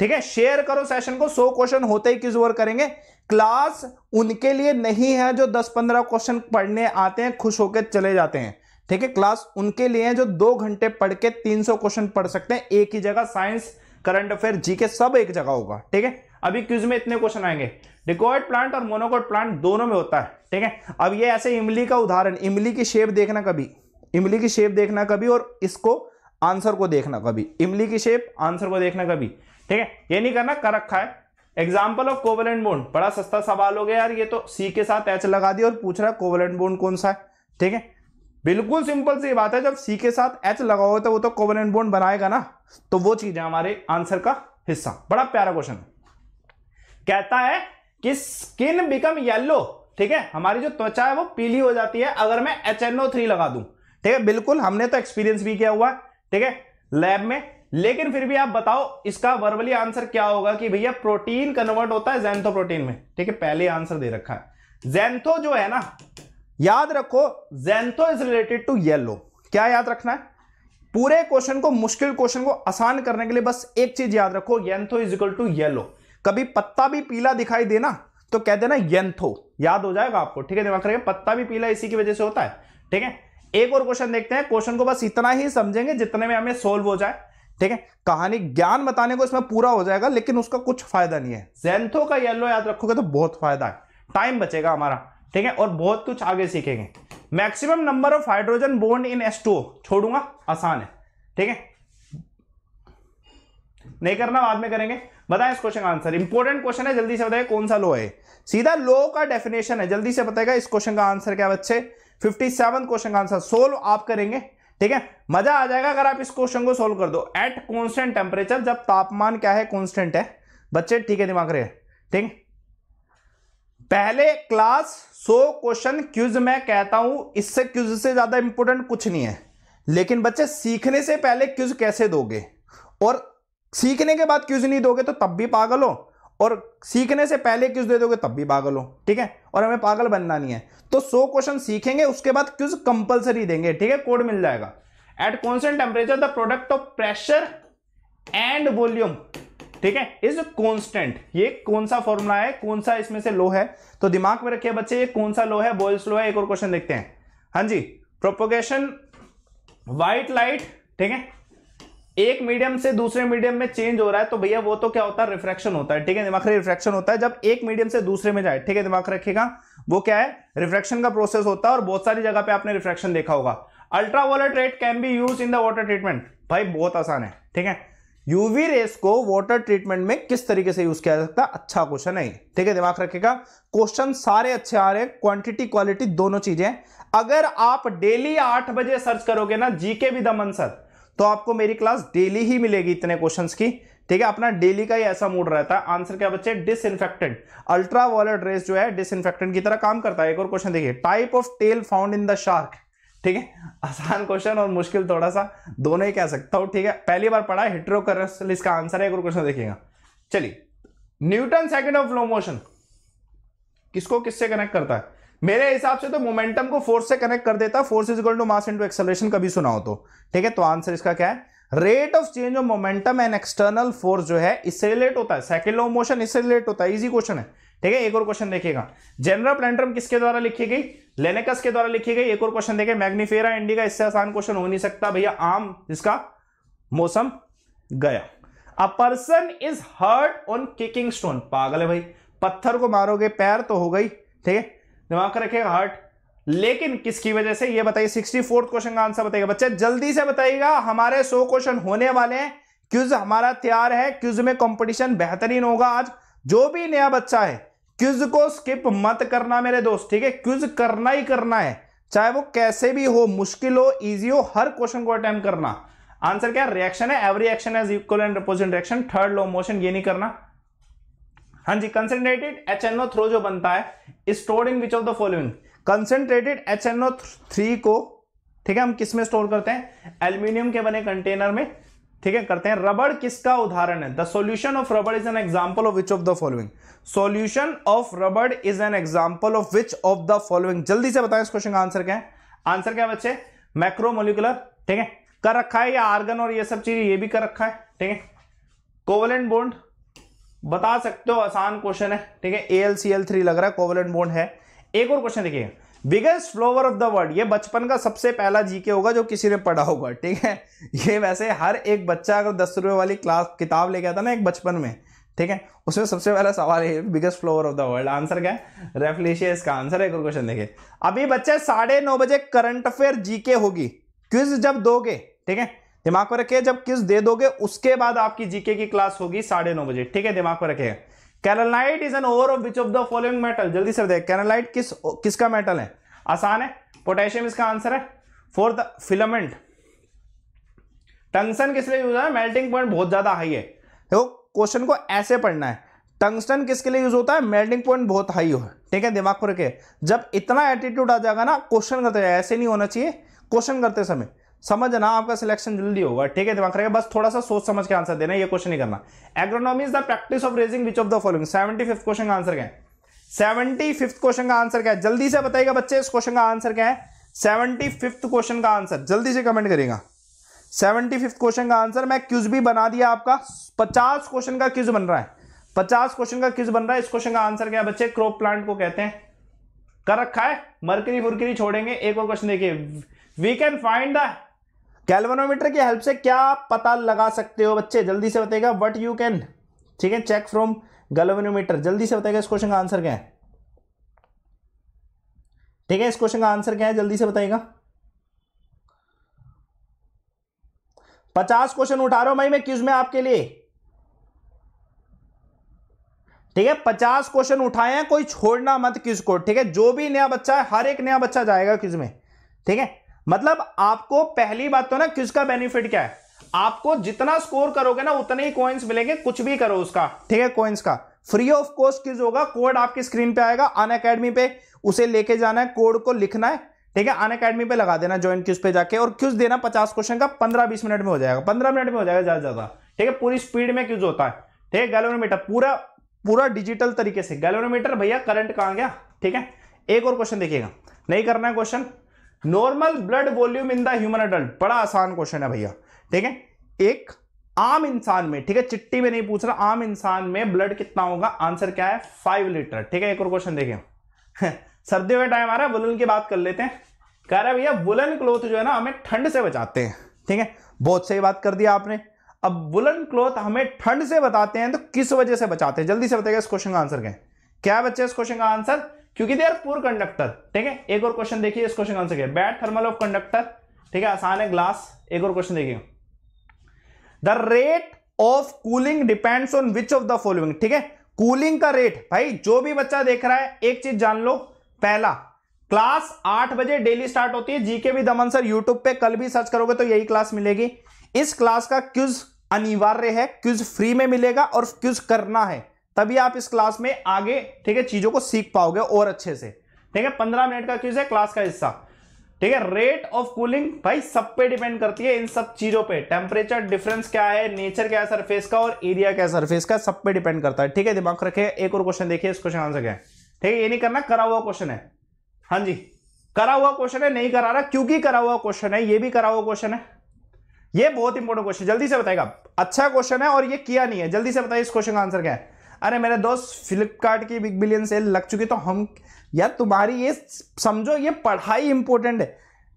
ठीक है शेयर करो सेशन को सो क्वेश्चन होते ही क्यूज ओवर करेंगे क्लास उनके लिए नहीं है जो दस पंद्रह क्वेश्चन पढ़ने आते हैं खुश होकर चले जाते हैं ठीक है क्लास उनके लिए है जो दो घंटे पढ़ के तीन सौ क्वेश्चन पढ़ सकते हैं एक ही जगह साइंस करंट अफेयर जी के सब एक जगह होगा ठीक है अभी क्यूज में इतने क्वेश्चन आएंगे डिकोइड प्लांट और मोनोकोड प्लांट दोनों में होता है ठीक है अब ये ऐसे इमली का उदाहरण इमली की शेप देखना कभी इमली की शेप देखना कभी और इसको आंसर को देखना कभी इमली की शेप आंसर को देखना कभी ठीक है ये नहीं करना कर रखा है एग्जाम्पल ऑफ कोवलेंट बोन बड़ा सस्ता सवाल हो गया यार ये तो सी के साथ एच लगा दिया और पूछ रहा है कोवलेंट बोन कौन सा है ठीक है बिल्कुल सिंपल सी बात है जब सी के साथ एच लगा हो तो वो तो कोवलेंट बोन बनाएगा ना तो वो चीज है हमारे आंसर का हिस्सा बड़ा प्यारा क्वेश्चन है कहता है कि स्किन बिकम येलो ठीक है हमारी जो त्वचा है वो पीली हो जाती है अगर मैं एच एन ओ थ्री लगा दूं ठीक है बिल्कुल हमने तो एक्सपीरियंस भी किया हुआ ठीक है लैब में लेकिन फिर भी आप बताओ इसका वर्बली आंसर क्या होगा कि भैया प्रोटीन कन्वर्ट होता है जैंथो प्रोटीन में ठीक है पहले आंसर दे रखा है जैंथो जो है ना याद रखो xantho is related to yellow क्या याद रखना है पूरे क्वेश्चन को मुश्किल क्वेश्चन को आसान करने के लिए बस एक चीज याद रखो xantho is equal to yellow कभी पत्ता भी पीला दिखाई देना तो कह देना यंथो याद हो जाएगा आपको ठीक है दिमाग करेंगे पत्ता भी पीला इसी की वजह से होता है ठीक है एक और क्वेश्चन देखते हैं क्वेश्चन को बस इतना ही समझेंगे जितने में हमें सोल्व हो जाए ठीक है कहानी ज्ञान बताने को इसमें पूरा हो जाएगा लेकिन उसका कुछ फायदा नहीं है जेंथो का येलो याद रखोगे तो बहुत फायदा है टाइम बचेगा हमारा ठीक है और बहुत कुछ आगे सीखेंगे maximum number of hydrogen bond in S छोड़ूंगा आसान है ठीक है नहीं करना बाद में करेंगे बताएं इस क्वेश्चन का आंसर इंपॉर्टेंट क्वेश्चन है जल्दी से बताइए कौन सा लो है सीधा लो का डेफिनेशन है जल्दी से बताएगा इस क्वेश्चन का आंसर क्या बच्चे फिफ्टी क्वेश्चन का आंसर सोल्व आप करेंगे ठीक है मजा आ जाएगा अगर आप इस क्वेश्चन को सोल्व कर दो एट कॉन्स्टेंट टेम्परेचर जब तापमान क्या है कॉन्स्टेंट है बच्चे ठीक है दिमाग रहे ठीक पहले क्लास सो क्वेश्चन क्यूज मैं कहता हूं इससे क्यूज से ज्यादा इंपोर्टेंट कुछ नहीं है लेकिन बच्चे सीखने से पहले क्यूज कैसे दोगे और सीखने के बाद क्यूज नहीं दोगे तो तब भी पागल हो और सीखने से पहले क्यूज दे दोगे तब भी पागल हो ठीक है और हमें पागल बनना नहीं है तो सो क्वेश्चन सीखेंगे उसके बाद क्यूज कंपलसरी देंगे ठीक है कोड मिल जाएगा at constant temperature the product of pressure and volume ठीक है इज कॉन्स्टेंट ये कौन सा फॉर्मूला है कौन सा इसमें से लो है तो दिमाग में रखिए बच्चे ये कौन सा लो है बॉयल्स लो है एक और क्वेश्चन देखते हैं हाँ जी प्रोपोगेशन व्हाइट लाइट ठीक है एक मीडियम से दूसरे मीडियम में चेंज हो रहा है तो भैया वो तो क्या होता है रिफ्रैक्शन होता है ठीक है दिमाग रिफ्रैक्शन होता है जब एक मीडियम से दूसरे में जाए ठीक है दिमाग रखेगा वो क्या है रिफ्रैक्शन का प्रोसेस होता है और बहुत सारी जगह पे आपने रिफ्रैक्शन देखा होगा ultra rays can be used in the water treatment भाई बहुत आसान है ठीक है यूवी रेस को वॉटर ट्रीटमेंट में किस तरीके से यूज किया जा सकता है अच्छा क्वेश्चन है ठीक है दिमाग रखेगा क्वेश्चन सारे अच्छे आ रहे हैं क्वांटिटी क्वालिटी दोनों चीजें अगर आप डेली आठ बजे सर्च करोगे ना जीके विद अमन सर तो आपको मेरी क्लास डेली ही मिलेगी इतने क्वेश्चंस की ठीक है अपना डेली का ही ऐसा मूड रहता है आंसर क्या बच्चे disinfected ultraviolet rays जो है डिस की तरह काम करता है एक और क्वेश्चन देखिए type of tail found in the shark ठीक है आसान क्वेश्चन और मुश्किल थोड़ा सा दोनों ही कह सकता हूं ठीक है पहली बार पढ़ा हिट्रोकरसल इसका आंसर है एक और क्वेश्चन देखिएगा चलिए Newton second of law motion किसको किससे कनेक्ट करता है मेरे हिसाब से तो मोमेंटम को फोर्स से कनेक्ट कर देता force is equal to mass into acceleration कभी सुना हो तो ठीक है तो आंसर इसका क्या है rate of change of momentum and external force जो है इससे रिलेट होता है सेकेंड लॉ मोशन इससे रिलेट होता है इजी क्वेश्चन है ठीक है एक और क्वेश्चन देखिएगा जनरल प्लेंट्रम किसके द्वारा लिखी गई लेनेकस के द्वारा लिखी गई एक और क्वेश्चन देखिए मैग्नीफेरा का इससे आसान क्वेश्चन हो नहीं सकता भैया आम जिसका मौसम गया a person is hurt on kicking stone पागल है भाई पत्थर को मारोगे पैर तो हो गई ठीक है दिमाग का रखेगा हार्ट लेकिन किसकी वजह से ये बताइए सिक्सटी फोर्थ क्वेश्चन का आंसर बताइएगा बच्चे जल्दी से बताइएगा हमारे सो क्वेश्चन होने वाले हैं क्यूज हमारा तैयार है क्यूज में कंपटीशन बेहतरीन होगा आज जो भी नया बच्चा है क्यूज को स्किप मत करना मेरे दोस्त ठीक है क्यूज करना ही करना है चाहे वो कैसे भी हो मुश्किल हो ईजी हो हर क्वेश्चन को अटेम्प्ट करना आंसर क्या रिएक्शन है every action is equal and opposite reaction third law motion ये नहीं करना हाँ जी concentrated H N O three जो बनता है stored in which of the following concentrated H O three को ठीक है हम किस में स्टोर करते हैं एल्यूमिनियम के बने कंटेनर में ठीक है करते हैं रबड़ किसका उदाहरण है द सोल्यूशन ऑफ रबड़ is an example of which of the following solution of रबड़ is an example of which of the following जल्दी से बताएं इस क्वेश्चन का आंसर क्या है आंसर क्या बच्चे मैक्रोमोलिकुलर ठीक है कर रखा है या आर्गन और ये सब चीज ये भी कर रखा है ठीक है कोवलेंट बोन्ड बता सकते हो आसान क्वेश्चन है ठीक है A L C L three लग रहा है कोवलेंट बोन है एक और क्वेश्चन देखिए biggest flower of the world ये बचपन का सबसे पहला जीके होगा जो किसी ने पढ़ा होगा ठीक है ये वैसे हर एक बच्चा अगर दस रुपए वाली क्लास किताब लेके आता ना एक बचपन में ठीक है उसमें सबसे पहला सवाल है biggest flower of the world answer क्या है रेफलेशिया इसका आंसर है एक और क्वेश्चन देखिए अभी बच्चे साढ़े नौ बजे करंट अफेयर जीके होगी क्विज जब दोगे ठीक है दिमाग पर रखिए जब किस दे दोगे उसके बाद आपकी जीके की क्लास होगी साढ़े नौ बजे ठीक है दिमाग पर रखिए carnallite is an ore of which of the following metal जल्दी सर देखिए कैरलाइट किस किसका मेटल है आसान है पोटेशियम इसका आंसर है फॉर द फिलामेंट टंगसन किस लिए यूज है मेल्टिंग पॉइंट बहुत ज्यादा हाई है देखो क्वेश्चन को ऐसे पढ़ना है टंगस्टन किसके लिए यूज होता है मेल्टिंग पॉइंट बहुत हाई हो ठीक है दिमाग पर रखे जब इतना एटीट्यूड आ जाएगा ना क्वेश्चन करते ऐसे नहीं होना चाहिए क्वेश्चन करते समय समझ ना आपका सिलेक्शन जल्दी होगा ठीक है दिमाग रहेगा बस थोड़ा सा सोच समझ के आंसर देना ये क्वेश्चन नहीं करना agronomy is the practice of raising which of the following seventy fifth question का आंसर क्या है सेवेंटी फिफ्थ क्वेश्चन का आंसर क्या है जल्दी से बताएगा बच्चे इस क्वेश्चन का आंसर क्या है सेवेंटी फिफ्थ क्वेश्चन का आंसर जल्दी से कमेंट करेगा सेवेंटी फिफ्थ क्वेश्चन का आंसर मैं क्यूज भी बना दिया आपका पचास क्वेश्चन का क्यूज बन रहा है पचास क्वेश्चन का क्यूज बन रहा है इस क्वेश्चन का आंसर क्या है बच्चे क्रॉप प्लांट को कहते हैं कर रखा है मरकरी फुरकरी छोड़ेंगे एक और क्वेश्चन देखिए we can find the galvanometer की हेल्प से क्या पता लगा सकते हो बच्चे जल्दी से बताएगा वट यू कैन ठीक है चेक फ्रॉम गैल्वेनोमीटर जल्दी से बताएगा इस क्वेश्चन का आंसर क्या है ठीक है इस क्वेश्चन का आंसर क्या है जल्दी से बताएगा पचास क्वेश्चन उठा रहा हूं भाई मैं क्यूज में आपके लिए ठीक है पचास क्वेश्चन उठाए हैं कोई छोड़ना मत क्यूज को ठीक है जो भी नया बच्चा है हर एक नया बच्चा जाएगा क्यूज में ठीक है मतलब आपको पहली बात तो ना किसका बेनिफिट क्या है आपको जितना स्कोर करोगे ना उतने ही कॉइन्स मिलेंगे कुछ भी करो उसका ठीक है कॉइन्स का फ्री ऑफ कॉस्ट किस होगा कोड आपकी स्क्रीन पे आएगा अन अकेडमी पे उसे लेके जाना है कोड को लिखना है ठीक है अन अकेडमी पे लगा देना ज्वाइन क्यूज पे जाके और क्यूज देना पचास क्वेश्चन का पंद्रह बीस मिनट में हो जाएगा पंद्रह मिनट में हो जाएगा ज्यादा ज्यादा ठीक है पूरी स्पीड में क्यूज होता है ठीक है गैलोनोमीटर पूरा पूरा डिजिटल तरीके से गैलोनोमीटर भैया करंट कहाँ गया ठीक है एक और क्वेश्चन देखिएगा नहीं करना है question normal blood volume in the human adult बड़ा आसान क्वेश्चन है भैया ठीक है एक आम इंसान में ठीक है चिट्टी में नहीं पूछ रहा आम इंसान में ब्लड कितना होगा आंसर क्या है फाइव लीटर ठीक है एक और क्वेश्चन देखिए (laughs) सर्दियों में टाइम आ रहा है वुलन की बात कर लेते हैं कह रहे भैया वुलन क्लोथ जो है ना हमें ठंड से बचाते हैं ठीक है बहुत सही बात कर दिया आपने अब वुलन क्लोथ हमें ठंड से बताते हैं तो किस वजह से बचाते हैं जल्दी से बताएगा इस क्वेश्चन का आंसर क्या है क्या बच्चे इस क्वेश्चन का आंसर क्योंकि दे आर पोर कंडक्टर ठीक है एक और क्वेश्चन देखिए इस क्वेश्चन आंसर क्या बैड थर्मल ऑफ कंडक्टर ठीक है आसान है ग्लास एक और क्वेश्चन देखिए the rate of cooling depends on which of the following ठीक है कूलिंग का रेट भाई जो भी बच्चा देख रहा है एक चीज जान लो पहला क्लास आठ बजे डेली स्टार्ट होती है जीके भी दमन सर यूट्यूब पे कल भी सर्च करोगे तो यही क्लास मिलेगी इस क्लास का क्यूज अनिवार्य है क्यूज फ्री में मिलेगा और क्यूज करना है तभी आप इस क्लास में आगे ठीक है चीजों को सीख पाओगे और अच्छे से ठीक है पंद्रह मिनट का क्यूज है क्लास का हिस्सा ठीक है रेट ऑफ कूलिंग भाई सब पे डिपेंड करती है इन सब चीजों पे टेम्परेचर डिफरेंस क्या है नेचर क्या है सरफेस का और एरिया क्या है सरफेस का सब पे डिपेंड करता है ठीक है दिमाग रखे एक और क्वेश्चन देखिए इस क्वेश्चन आंसर क्या है ठीक है ये नहीं करना करा हुआ क्वेश्चन है हाँ जी करा हुआ क्वेश्चन है नहीं करा रहा क्योंकि करा हुआ क्वेश्चन है ये भी करा हुआ क्वेश्चन है ये बहुत इंपॉर्टेंट क्वेश्चन जल्दी से बताएगा अच्छा क्वेश्चन है और ये किया नहीं है जल्दी से बताइए इस क्वेश्चन का आंसर क्या है अरे मेरे दोस्त फ्लिपकार्ट की बिग बिलियन सेल लग चुकी तो हम यार तुम्हारी ये समझो ये पढ़ाई इंपॉर्टेंट है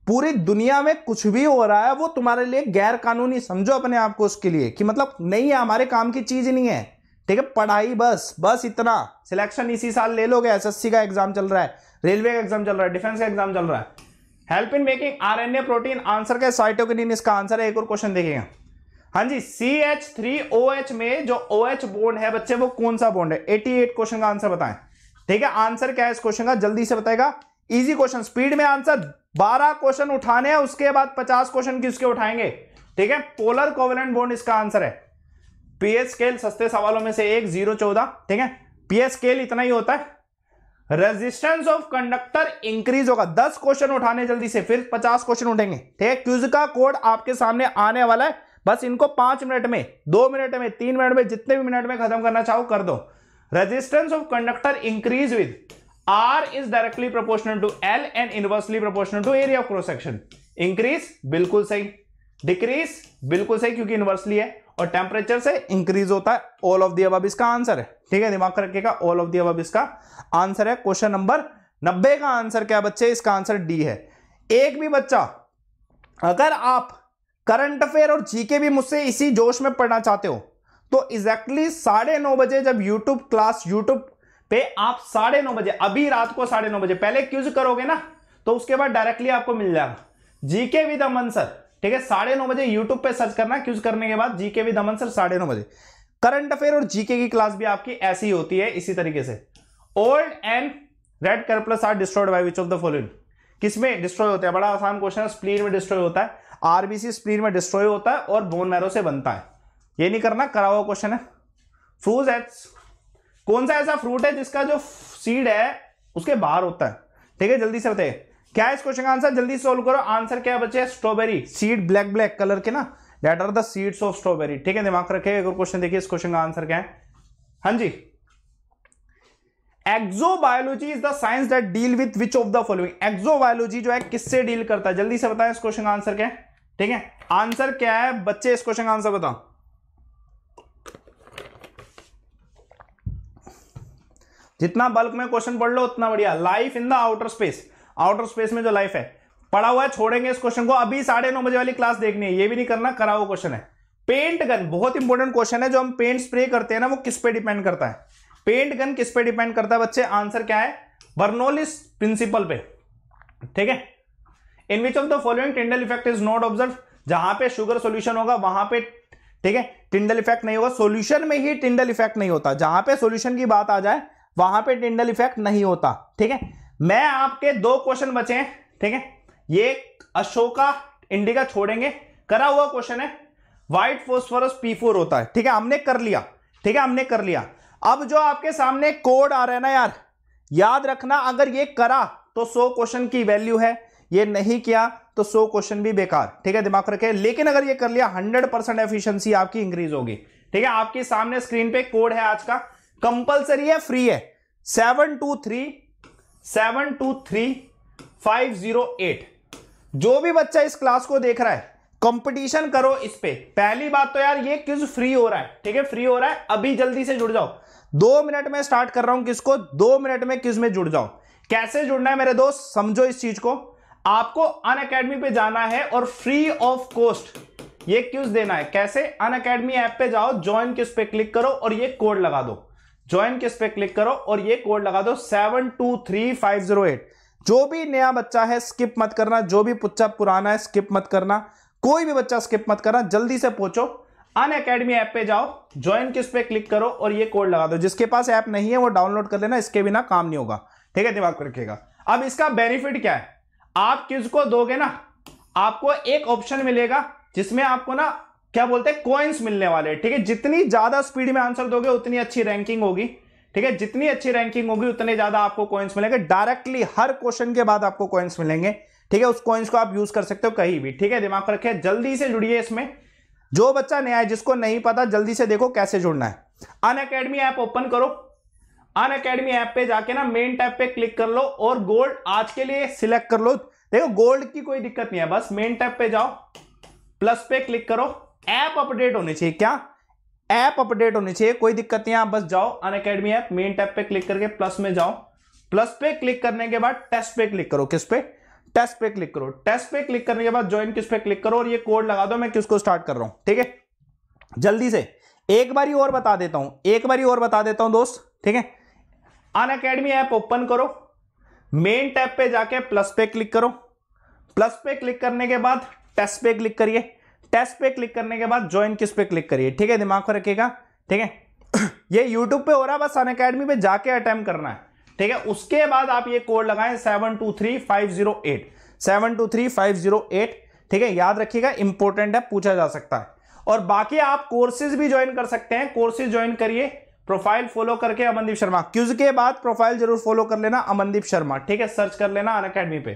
पूरी दुनिया में कुछ भी हो रहा है वो तुम्हारे लिए गैर कानूनी समझो अपने आप को उसके लिए कि मतलब नहीं है हमारे काम की चीज़ नहीं है ठीक है पढ़ाई बस बस इतना सिलेक्शन इसी साल ले लोगे एसएससी का एग्जाम चल रहा है रेलवे का एग्जाम चल रहा है डिफेंस का एग्जाम चल रहा है help in making RNA protein answer के साइटोकिन इसका आंसर है एक और क्वेश्चन देखेगा हाँ जी C H three O H में जो ओ एच बोन्ड है बच्चे वो कौन सा बोन्ड है एटी एट क्वेश्चन का आंसर बताएं ठीक है आंसर क्या है इस क्वेश्चन का जल्दी से बताएगा इजी क्वेश्चन स्पीड में आंसर बारह क्वेश्चन उठाने हैं उसके बाद पचास क्वेश्चन किसके उठाएंगे ठीक है पोलर कोवेलेंट बोन्ड इसका आंसर है पीएस स्केल सस्ते सवालों में से एक जीरो चौदह ठीक है पीएस स्केल इतना ही होता है रेजिस्टेंस ऑफ कंडक्टर इंक्रीज होगा दस क्वेश्चन उठाने जल्दी से फिर पचास क्वेश्चन उठेंगे ठीक है क्यूज का कोड आपके सामने आने वाला है बस इनको पांच मिनट में दो मिनट में तीन मिनट में जितने भी मिनट में खत्म करना चाहो कर दो resistance of conductor increase with R is directly proportional to L and inversely proportional to area of cross section increase बिल्कुल सही डिक्रीज बिल्कुल सही क्योंकि इनवर्सली है और टेम्परेचर से इंक्रीज होता है ऑल ऑफ दी अब इसका आंसर है ठीक है दिमाग रखेगा ऑल ऑफ दी अब इसका आंसर है क्वेश्चन नंबर नब्बे का आंसर क्या बच्चे इसका आंसर डी है एक भी बच्चा अगर आप करंट अफेयर और जीके भी मुझसे इसी जोश में पढ़ना चाहते हो तो एग्जैक्टली साढ़े नौ बजे जब यूट्यूब क्लास यूट्यूब पे आप साढ़े नौ बजे अभी रात को साढ़े नौ बजे पहले क्यूज करोगे ना तो उसके बाद डायरेक्टली आपको मिल जाएगा जीके विद अमन सर ठीक है साढ़े नौ बजे यूट्यूब पे सर्च करना क्यूज करने के बाद जीके विद अमन सर साढ़े नौ बजे करंट अफेयर और जीके की क्लास भी आपकी ऐसी होती है इसी तरीके से old and red corpuscles are destroyed by which of the following किसमें डिस्ट्रॉय होता है बड़ा आसान क्वेश्चन है स्प्लीन में डिस्ट्रॉय होता है आरबीसी स्प्लीन में डिस्ट्रॉय होता है और बोन मैरो से बनता है ये नहीं करना करा हुआ क्वेश्चन है फ्रूज एट्स कौन सा ऐसा फ्रूट है जिसका जो सीड है उसके बाहर होता है ठीक है जल्दी से बताइए क्या इस क्वेश्चन का आंसर जल्दी सोल्व करो आंसर क्या बचे strawberry seed black black colour के ना that are the seeds of strawberry ठीक है दिमाग रखे एक और क्वेश्चन देखिए इस क्वेश्चन का आंसर क्या है हाँ जी exobiology is the science that deal with which of the following exobiology जो है किससे डील करता है जल्दी से बताएं इस क्वेश्चन का आंसर क्या है ठीक है आंसर क्या है बच्चे इस क्वेश्चन का आंसर बताओ जितना बल्क में क्वेश्चन पढ़ लो उतना बढ़िया life in the outer space outer space में जो लाइफ है पढ़ा हुआ है छोड़ेंगे इस क्वेश्चन को अभी साढ़े नौ बजे वाली क्लास देखनी है ये भी नहीं करना करा हुआ क्वेश्चन है पेंट गन बहुत इंपॉर्टेंट क्वेश्चन है जो हम पेंट स्प्रे करते हैं ना वो किस पे डिपेंड करता है पेंट गन किस पे डिपेंड करता है बच्चे आंसर क्या है बर्नोलिस प्रिंसिपल पे ठीक है in which of the following Tyndall effect is not observe जहां पे शुगर सोल्यूशन होगा वहां पे ठीक है टिंडल इफेक्ट नहीं होगा सोल्यूशन में ही टिंडल इफेक्ट नहीं होता जहां पे सोल्यूशन की बात आ जाए वहां पे टिंडल इफेक्ट नहीं होता ठीक है मैं आपके दो क्वेश्चन बचे हैं ठीक है ये अशोका इंडिका छोड़ेंगे करा हुआ क्वेश्चन है व्हाइट फोस्फोरस पी फोर होता है ठीक है हमने कर लिया ठीक है हमने कर लिया अब जो आपके सामने कोड आ रहा है ना यार याद रखना अगर ये करा तो सो क्वेश्चन की वैल्यू है ये नहीं किया तो सो क्वेश्चन भी बेकार ठीक है दिमाग रखे लेकिन अगर ये कर लिया हंड्रेड परसेंट एफिशियंसी आपकी इंक्रीज होगी ठीक है आपके सामने स्क्रीन पे कोड है आज का कंपलसरी है फ्री है seven two three seven two three five zero eight जो भी बच्चा इस क्लास को देख रहा है कंपटीशन करो इस पे पहली बात तो यार ये क्यूज फ्री हो रहा है ठीक है फ्री हो रहा है अभी जल्दी से जुड़ जाओ दो मिनट में स्टार्ट कर रहा हूं किसको दो मिनट में किस में जुड़ जाओ कैसे जुड़ना है मेरे दोस्त समझो इस चीज को आपको अन अकेडमी पे जाना है और फ्री ऑफ कॉस्ट ये क्यूज देना है कैसे अन अकेडमी ऐप पे जाओ ज्वाइन किस पे क्लिक करो और ये कोड लगा दो ज्वाइन किस पे क्लिक करो और ये कोड लगा दो seven two three five zero eight जो भी नया बच्चा है स्किप मत करना जो भी पुच्चा पुराना है स्किप मत करना कोई भी बच्चा स्किप मत करना जल्दी से पहुंचो अन अकेडमी ऐप पे जाओ ज्वाइन किस पे क्लिक करो और ये कोड लगा दो जिसके पास ऐप नहीं है वो डाउनलोड कर लेना इसके बिना काम नहीं होगा ठीक है दिमाग रखिएगा अब इसका बेनिफिट क्या है आप किसको दोगे ना आपको एक ऑप्शन मिलेगा जिसमें आपको ना क्या बोलते हैं कॉइन्स मिलने वाले ठीक है जितनी ज्यादा स्पीड में आंसर दोगे उतनी अच्छी रैंकिंग होगी ठीक है जितनी अच्छी रैंकिंग होगी उतने ज्यादा आपको कॉइन्स मिलेंगे डायरेक्टली हर क्वेश्चन के बाद आपको कॉइन्स मिलेंगे ठीक है उस कॉइन्स को आप यूज कर सकते हो कहीं भी ठीक है दिमाग रखे जल्दी से जुड़िए इसमें जो बच्चा नया है जिसको नहीं पता जल्दी से देखो कैसे जुड़ना है अन अकेडमी ऐप ओपन करो अन अकेडमी ऐप पे जाके ना मेन टैब पे क्लिक कर लो और गोल्ड आज के लिए सिलेक्ट कर लो देखो गोल्ड की कोई दिक्कत नहीं है बस मेन टैब पे जाओ प्लस पे क्लिक करो ऐप अपडेट होने चाहिए क्या ऐप अपडेट होने चाहिए कोई दिक्कत नहीं है आप बस जाओ Unacademy app main tab पे क्लिक करके प्लस में जाओ प्लस पे क्लिक करने के बाद टेस्ट पे क्लिक करो किस पे टेस्ट पे क्लिक करो टेस्ट पे क्लिक करने के बाद ज्वाइन किस पे क्लिक करो और ये कोड लगा दो मैं किसको स्टार्ट कर रहा हूं ठीक है जल्दी से एक बारी और बता देता हूं एक बारी और बता देता हूं दोस्त ठीक है अन अकेडमी ऐप ओपन करो मेन टैब पे जाके प्लस पे क्लिक करो प्लस पे क्लिक करने के बाद टेस्ट पे क्लिक करिए टेस्ट पे क्लिक करने के बाद ज्वाइन किस पे क्लिक करिए ठीक है दिमाग को रखिएगा ठीक है (coughs) ये यूट्यूब पे हो रहा है बस अन अकेडमी पे जाके अटेम्प करना है ठीक है उसके बाद आप ये कोड लगाए seven two three five zero eight seven two three five zero eight ठीक है याद रखिएगा इंपॉर्टेंट है पूछा जा सकता है और बाकी आप कोर्सेज भी ज्वाइन कर सकते हैं कोर्सेज ज्वाइन करिए प्रोफाइल फॉलो करके अमनदीप शर्मा क्यूज के बाद प्रोफाइल जरूर फॉलो कर लेना अमनदीप शर्मा ठीक है सर्च कर लेना अन अकेडमी पे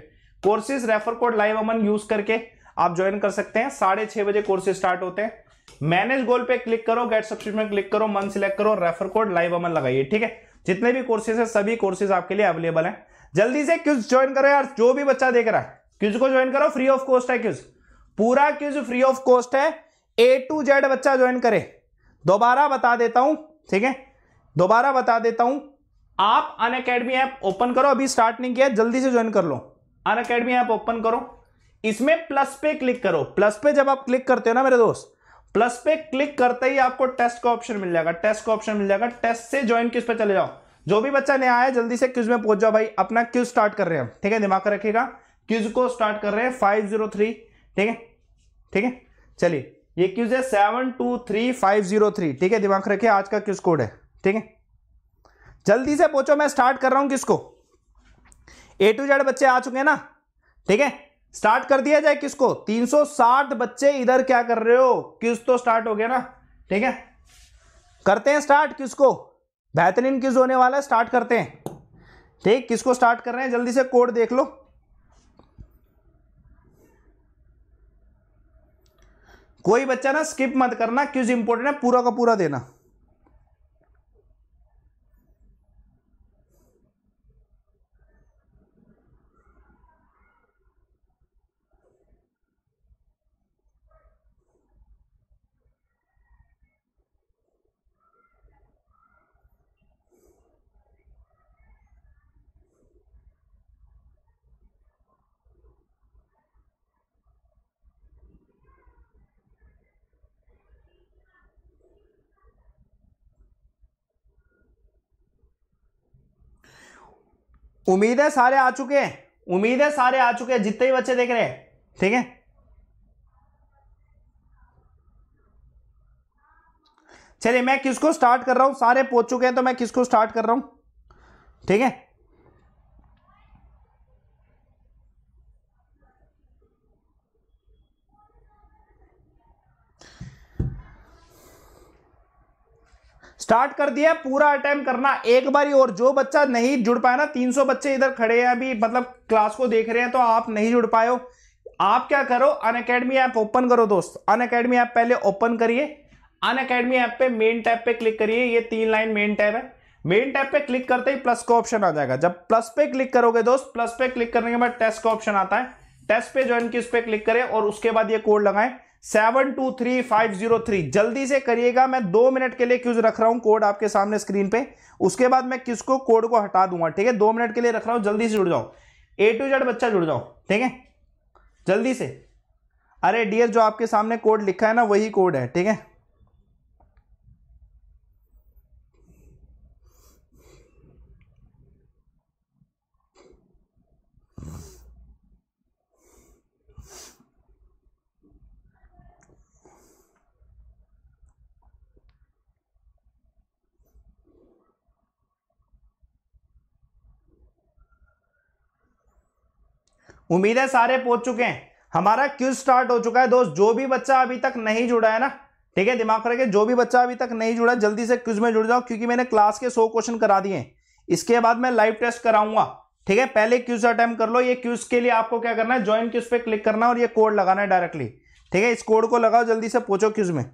courses refer code live Aman use करके आप ज्वाइन कर सकते हैं साढ़े छह बजे कोर्सेज स्टार्ट होते हैं मैनेज गोल पे क्लिक करो गेट सब्सक्रिप्शन क्लिक करो मन सिलेक्ट करो रेफर कोड लाइव अमन लगाइए ठीक है जितने भी कोर्सेज है सभी कोर्सेज आपके लिए अवेलेबल है जल्दी से क्यूज ज्वाइन करो यार जो भी बच्चा देख रहा है क्यूज को ज्वाइन करो फ्री ऑफ कॉस्ट है क्यूज पूरा क्यूज फ्री ऑफ कॉस्ट है ए टू जेड बच्चा ज्वाइन करे दोबारा बता देता हूं ठीक है दोबारा बता देता हूं आप अन अकेडमी ऐप ओपन करो अभी स्टार्ट नहीं किया जल्दी से ज्वाइन कर लो अन अकेडमी ऐप ओपन करो इसमें प्लस पे क्लिक करो प्लस पे जब आप क्लिक करते हो ना मेरे दोस्त प्लस पे क्लिक करते ही आपको टेस्ट का ऑप्शन मिल जाएगा टेस्ट का ऑप्शन मिल जाएगा टेस्ट से ज्वाइन किस पे चले जाओ जो भी बच्चा नया आया जल्दी से क्यूज में पहुंच जाओ भाई अपना क्यूज स्टार्ट कर रहे हैं ठीक है दिमाग रखिएगा क्यूज को स्टार्ट कर रहे हैं फाइव जीरो थ्री ठीक है ठीक है चलिए ये क्यूज है seven two three five zero three ठीक है दिमाग रखिए आज का क्यूज कोड है ठीक है जल्दी से पूछो मैं स्टार्ट कर रहा हूं किसको ए टू जेड बच्चे आ चुके हैं ना ठीक है स्टार्ट कर दिया जाए किसको 360 बच्चे इधर क्या कर रहे हो क्यूज तो स्टार्ट हो गया ना ठीक है करते हैं स्टार्ट किसको बेहतरीन क्यूज होने वाला है स्टार्ट करते हैं ठीक किसको स्टार्ट कर रहे हैं जल्दी से कोड देख लो कोई बच्चा ना स्किप मत करना क्यूज इंपोर्टेंट है पूरा का पूरा देना उम्मीद है सारे आ चुके हैं उम्मीद है सारे आ चुके हैं जितने भी बच्चे देख रहे हैं ठीक है चलिए मैं किसको स्टार्ट कर रहा हूं सारे पहुंच चुके हैं तो मैं किसको स्टार्ट कर रहा हूं ठीक है स्टार्ट कर दिया पूरा अटैम्प करना एक बारी और जो बच्चा नहीं जुड़ पाया ना 300 बच्चे इधर खड़े हैं अभी मतलब क्लास को देख रहे हैं तो आप नहीं जुड़ पाए हो आप क्या करो अन अकेडमी ऐप ओपन करो दोस्त अन अकेडमी ऐप पहले ओपन करिए अन अकेडमी ऐप पे मेन टैप पे क्लिक करिए ये तीन लाइन मेन टैप है मेन टैप पे क्लिक करते ही प्लस का ऑप्शन आ जाएगा जब प्लस पे क्लिक करोगे दोस्त प्लस पे क्लिक करने के बाद टेस्ट का ऑप्शन आता है टेस्ट पे ज्वाइन की उस पर क्लिक करें और उसके बाद ये कोड लगाएं seven two three five zero three जल्दी से करिएगा मैं दो मिनट के लिए क्यूज रख रहा हूं कोड आपके सामने स्क्रीन पे उसके बाद मैं किसको कोड को हटा दूंगा ठीक है दो मिनट के लिए रख रहा हूं जल्दी से जुड़ जाओ ए टू जेड बच्चा जुड़ जाओ ठीक है जल्दी से अरे डियर जो आपके सामने कोड लिखा है ना वही कोड है ठीक है उम्मीद है सारे पहुंच चुके हैं हमारा क्यूज स्टार्ट हो चुका है दोस्त जो भी बच्चा अभी तक नहीं जुड़ा है ना ठीक है दिमाग करके जो भी बच्चा अभी तक नहीं जुड़ा जल्दी से क्यूज में जुड़ जाओ क्योंकि मैंने क्लास के सौ क्वेश्चन करा दिए इसके बाद मैं लाइव टेस्ट कराऊंगा ठीक है पहले क्यूज अटेम्प कर लो ये क्यूज के लिए आपको क्या करना है ज्वाइन क्यूज पे क्लिक करना और ये कोड लगाना है डायरेक्टली ठीक है इस कोड को लगाओ जल्दी से पहुंचो क्यूज में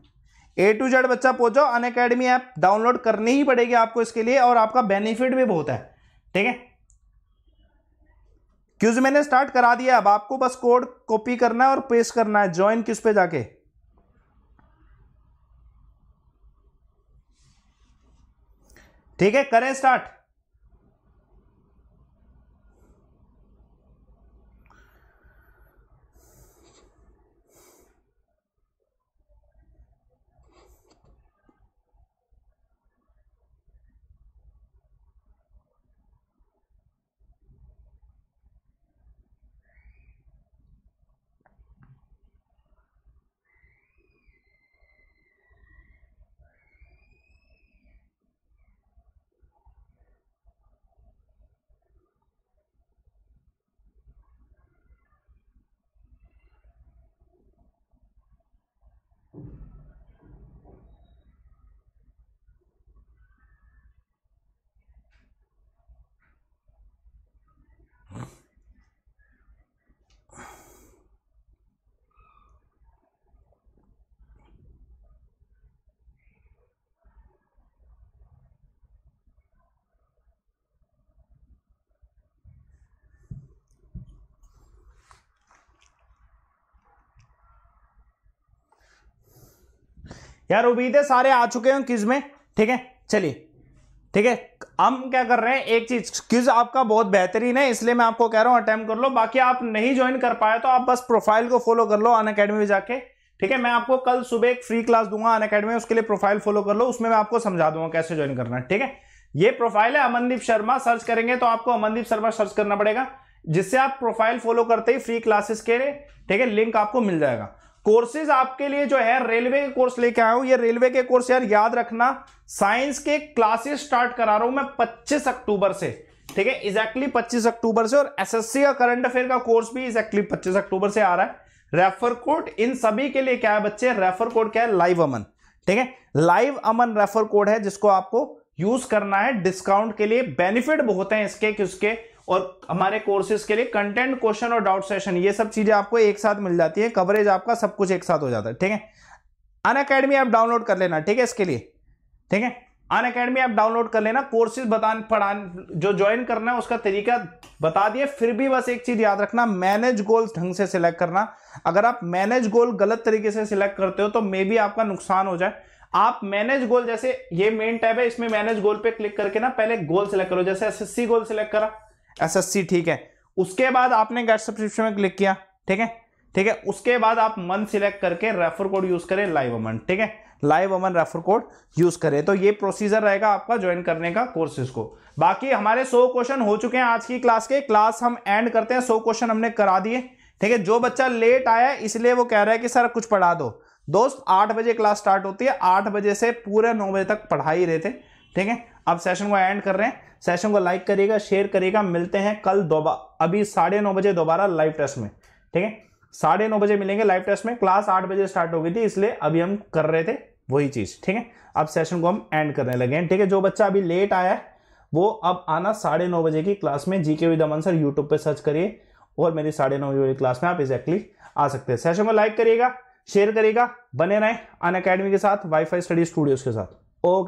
ए टू जेड बच्चा पहुंचो अन अकेडमी ऐप डाउनलोड करनी ही पड़ेगी आपको इसके लिए और आपका बेनिफिट भी बहुत है ठीक है क्यूज मैंने स्टार्ट करा दिया अब आपको बस कोड कॉपी करना है और पेस्ट करना है ज्वाइन किस पे जाके ठीक है करें स्टार्ट यार है सारे आ चुके हैं किस में ठीक है चलिए ठीक है हम क्या कर रहे हैं एक चीज किस आपका बहुत बेहतरीन है इसलिए मैं आपको कह रहा हूं अटेम्प कर लो बाकी आप नहीं ज्वाइन कर पाए तो आप बस प्रोफाइल को फॉलो कर लो अन अकेडमी में जाके ठीक है मैं आपको कल सुबह एक फ्री क्लास दूंगा अन अकेडमी उसके लिए प्रोफाइल फॉलो कर लो उसमें मैं आपको समझा दूंगा कैसे ज्वाइन करना है ठीक है ये प्रोफाइल है अमनदीप शर्मा सर्च करेंगे तो आपको अमनदीप शर्मा सर्च करना पड़ेगा जिससे आप प्रोफाइल फॉलो करते ही फ्री क्लासेस के लिए ठीक है लिंक आपको मिल जाएगा कोर्सेज आपके लिए जो है रेलवे के कोर्स लेके आया हूं ये रेलवे के कोर्स यार याद रखना साइंस के क्लासेस स्टार्ट करा रहा हूं मैं पच्चीस अक्टूबर से ठीक है एग्जैक्टली पच्चीस अक्टूबर से और एस का करंट अफेयर का कोर्स भी एग्जैक्टली पच्चीस अक्टूबर से आ रहा है रेफर कोड इन सभी के लिए क्या है बच्चे रेफर कोड क्या है लाइव अमन ठीक है लाइव अमन रेफर कोड है जिसको आपको यूज करना है डिस्काउंट के लिए बेनिफिट बहुत है इसके कि उसके और हमारे कोर्सेज के लिए कंटेंट क्वेश्चन और डाउट सेशन ये सब चीज़ें आपको एक साथ मिल जाती है कवरेज आपका सब कुछ एक साथ हो जाता है ठीक है अन अकेडमी आप डाउनलोड कर लेना ठीक है इसके लिए ठीक है अन अकेडमी आप डाउनलोड कर लेना कोर्सेज बता पढ़ा जो ज्वाइन करना है उसका तरीका बता दिए फिर भी बस एक चीज याद रखना मैनेज गोल ढंग से सिलेक्ट करना अगर आप मैनेज गोल गलत तरीके से सिलेक्ट करते हो तो मे भी आपका नुकसान हो जाए आप मैनेज गोल जैसे ये मेन टैब है इसमें मैनेज गोल पे क्लिक करके ना पहले गोल सिलेक्ट करो जैसे एसएससी गोल सिलेक्ट करा एसएससी ठीक है उसके बाद आपने गेट सब्सक्रिप्शन में क्लिक किया ठीक है ठीक है उसके बाद आप मन सिलेक्ट करके रेफर कोड यूज करें लाइव अमन ठीक है live Aman refer code use करें तो ये प्रोसीजर रहेगा आपका ज्वाइन करने का कोर्सेज को बाकी हमारे सौ क्वेश्चन हो चुके हैं आज की क्लास के क्लास हम एंड करते हैं सौ क्वेश्चन हमने करा दिए ठीक है जो बच्चा लेट आया इसलिए वो कह रहा है कि सर कुछ पढ़ा दो दोस्त आठ बजे क्लास स्टार्ट होती है आठ बजे से पूरे नौ बजे तक पढ़ा ही ठीक है अब सेशन को एंड कर रहे हैं सेशन को लाइक करिएगा शेयर करिएगा मिलते हैं कल दोबारा अभी साढ़े नौ बजे दोबारा लाइव टेस्ट में ठीक है साढ़े नौ बजे मिलेंगे लाइव टेस्ट में क्लास आठ बजे स्टार्ट हो गई थी इसलिए अभी हम कर रहे थे वही चीज़ ठीक है अब सेशन को हम एंड करने लगे हैं ठीक है जो बच्चा अभी लेट आया है वो अब आना साढ़े नौ बजे की क्लास में GK with Aman sir YouTube पर सर्च करिए और मेरी साढ़े नौ बजे क्लास में आप एग्जैक्टली आ सकते हैं सेशन को लाइक करिएगा शेयर करिएगा बने रहें अन अकेडमी के साथ वाईफाई स्टडी स्टूडियोज के साथ ओके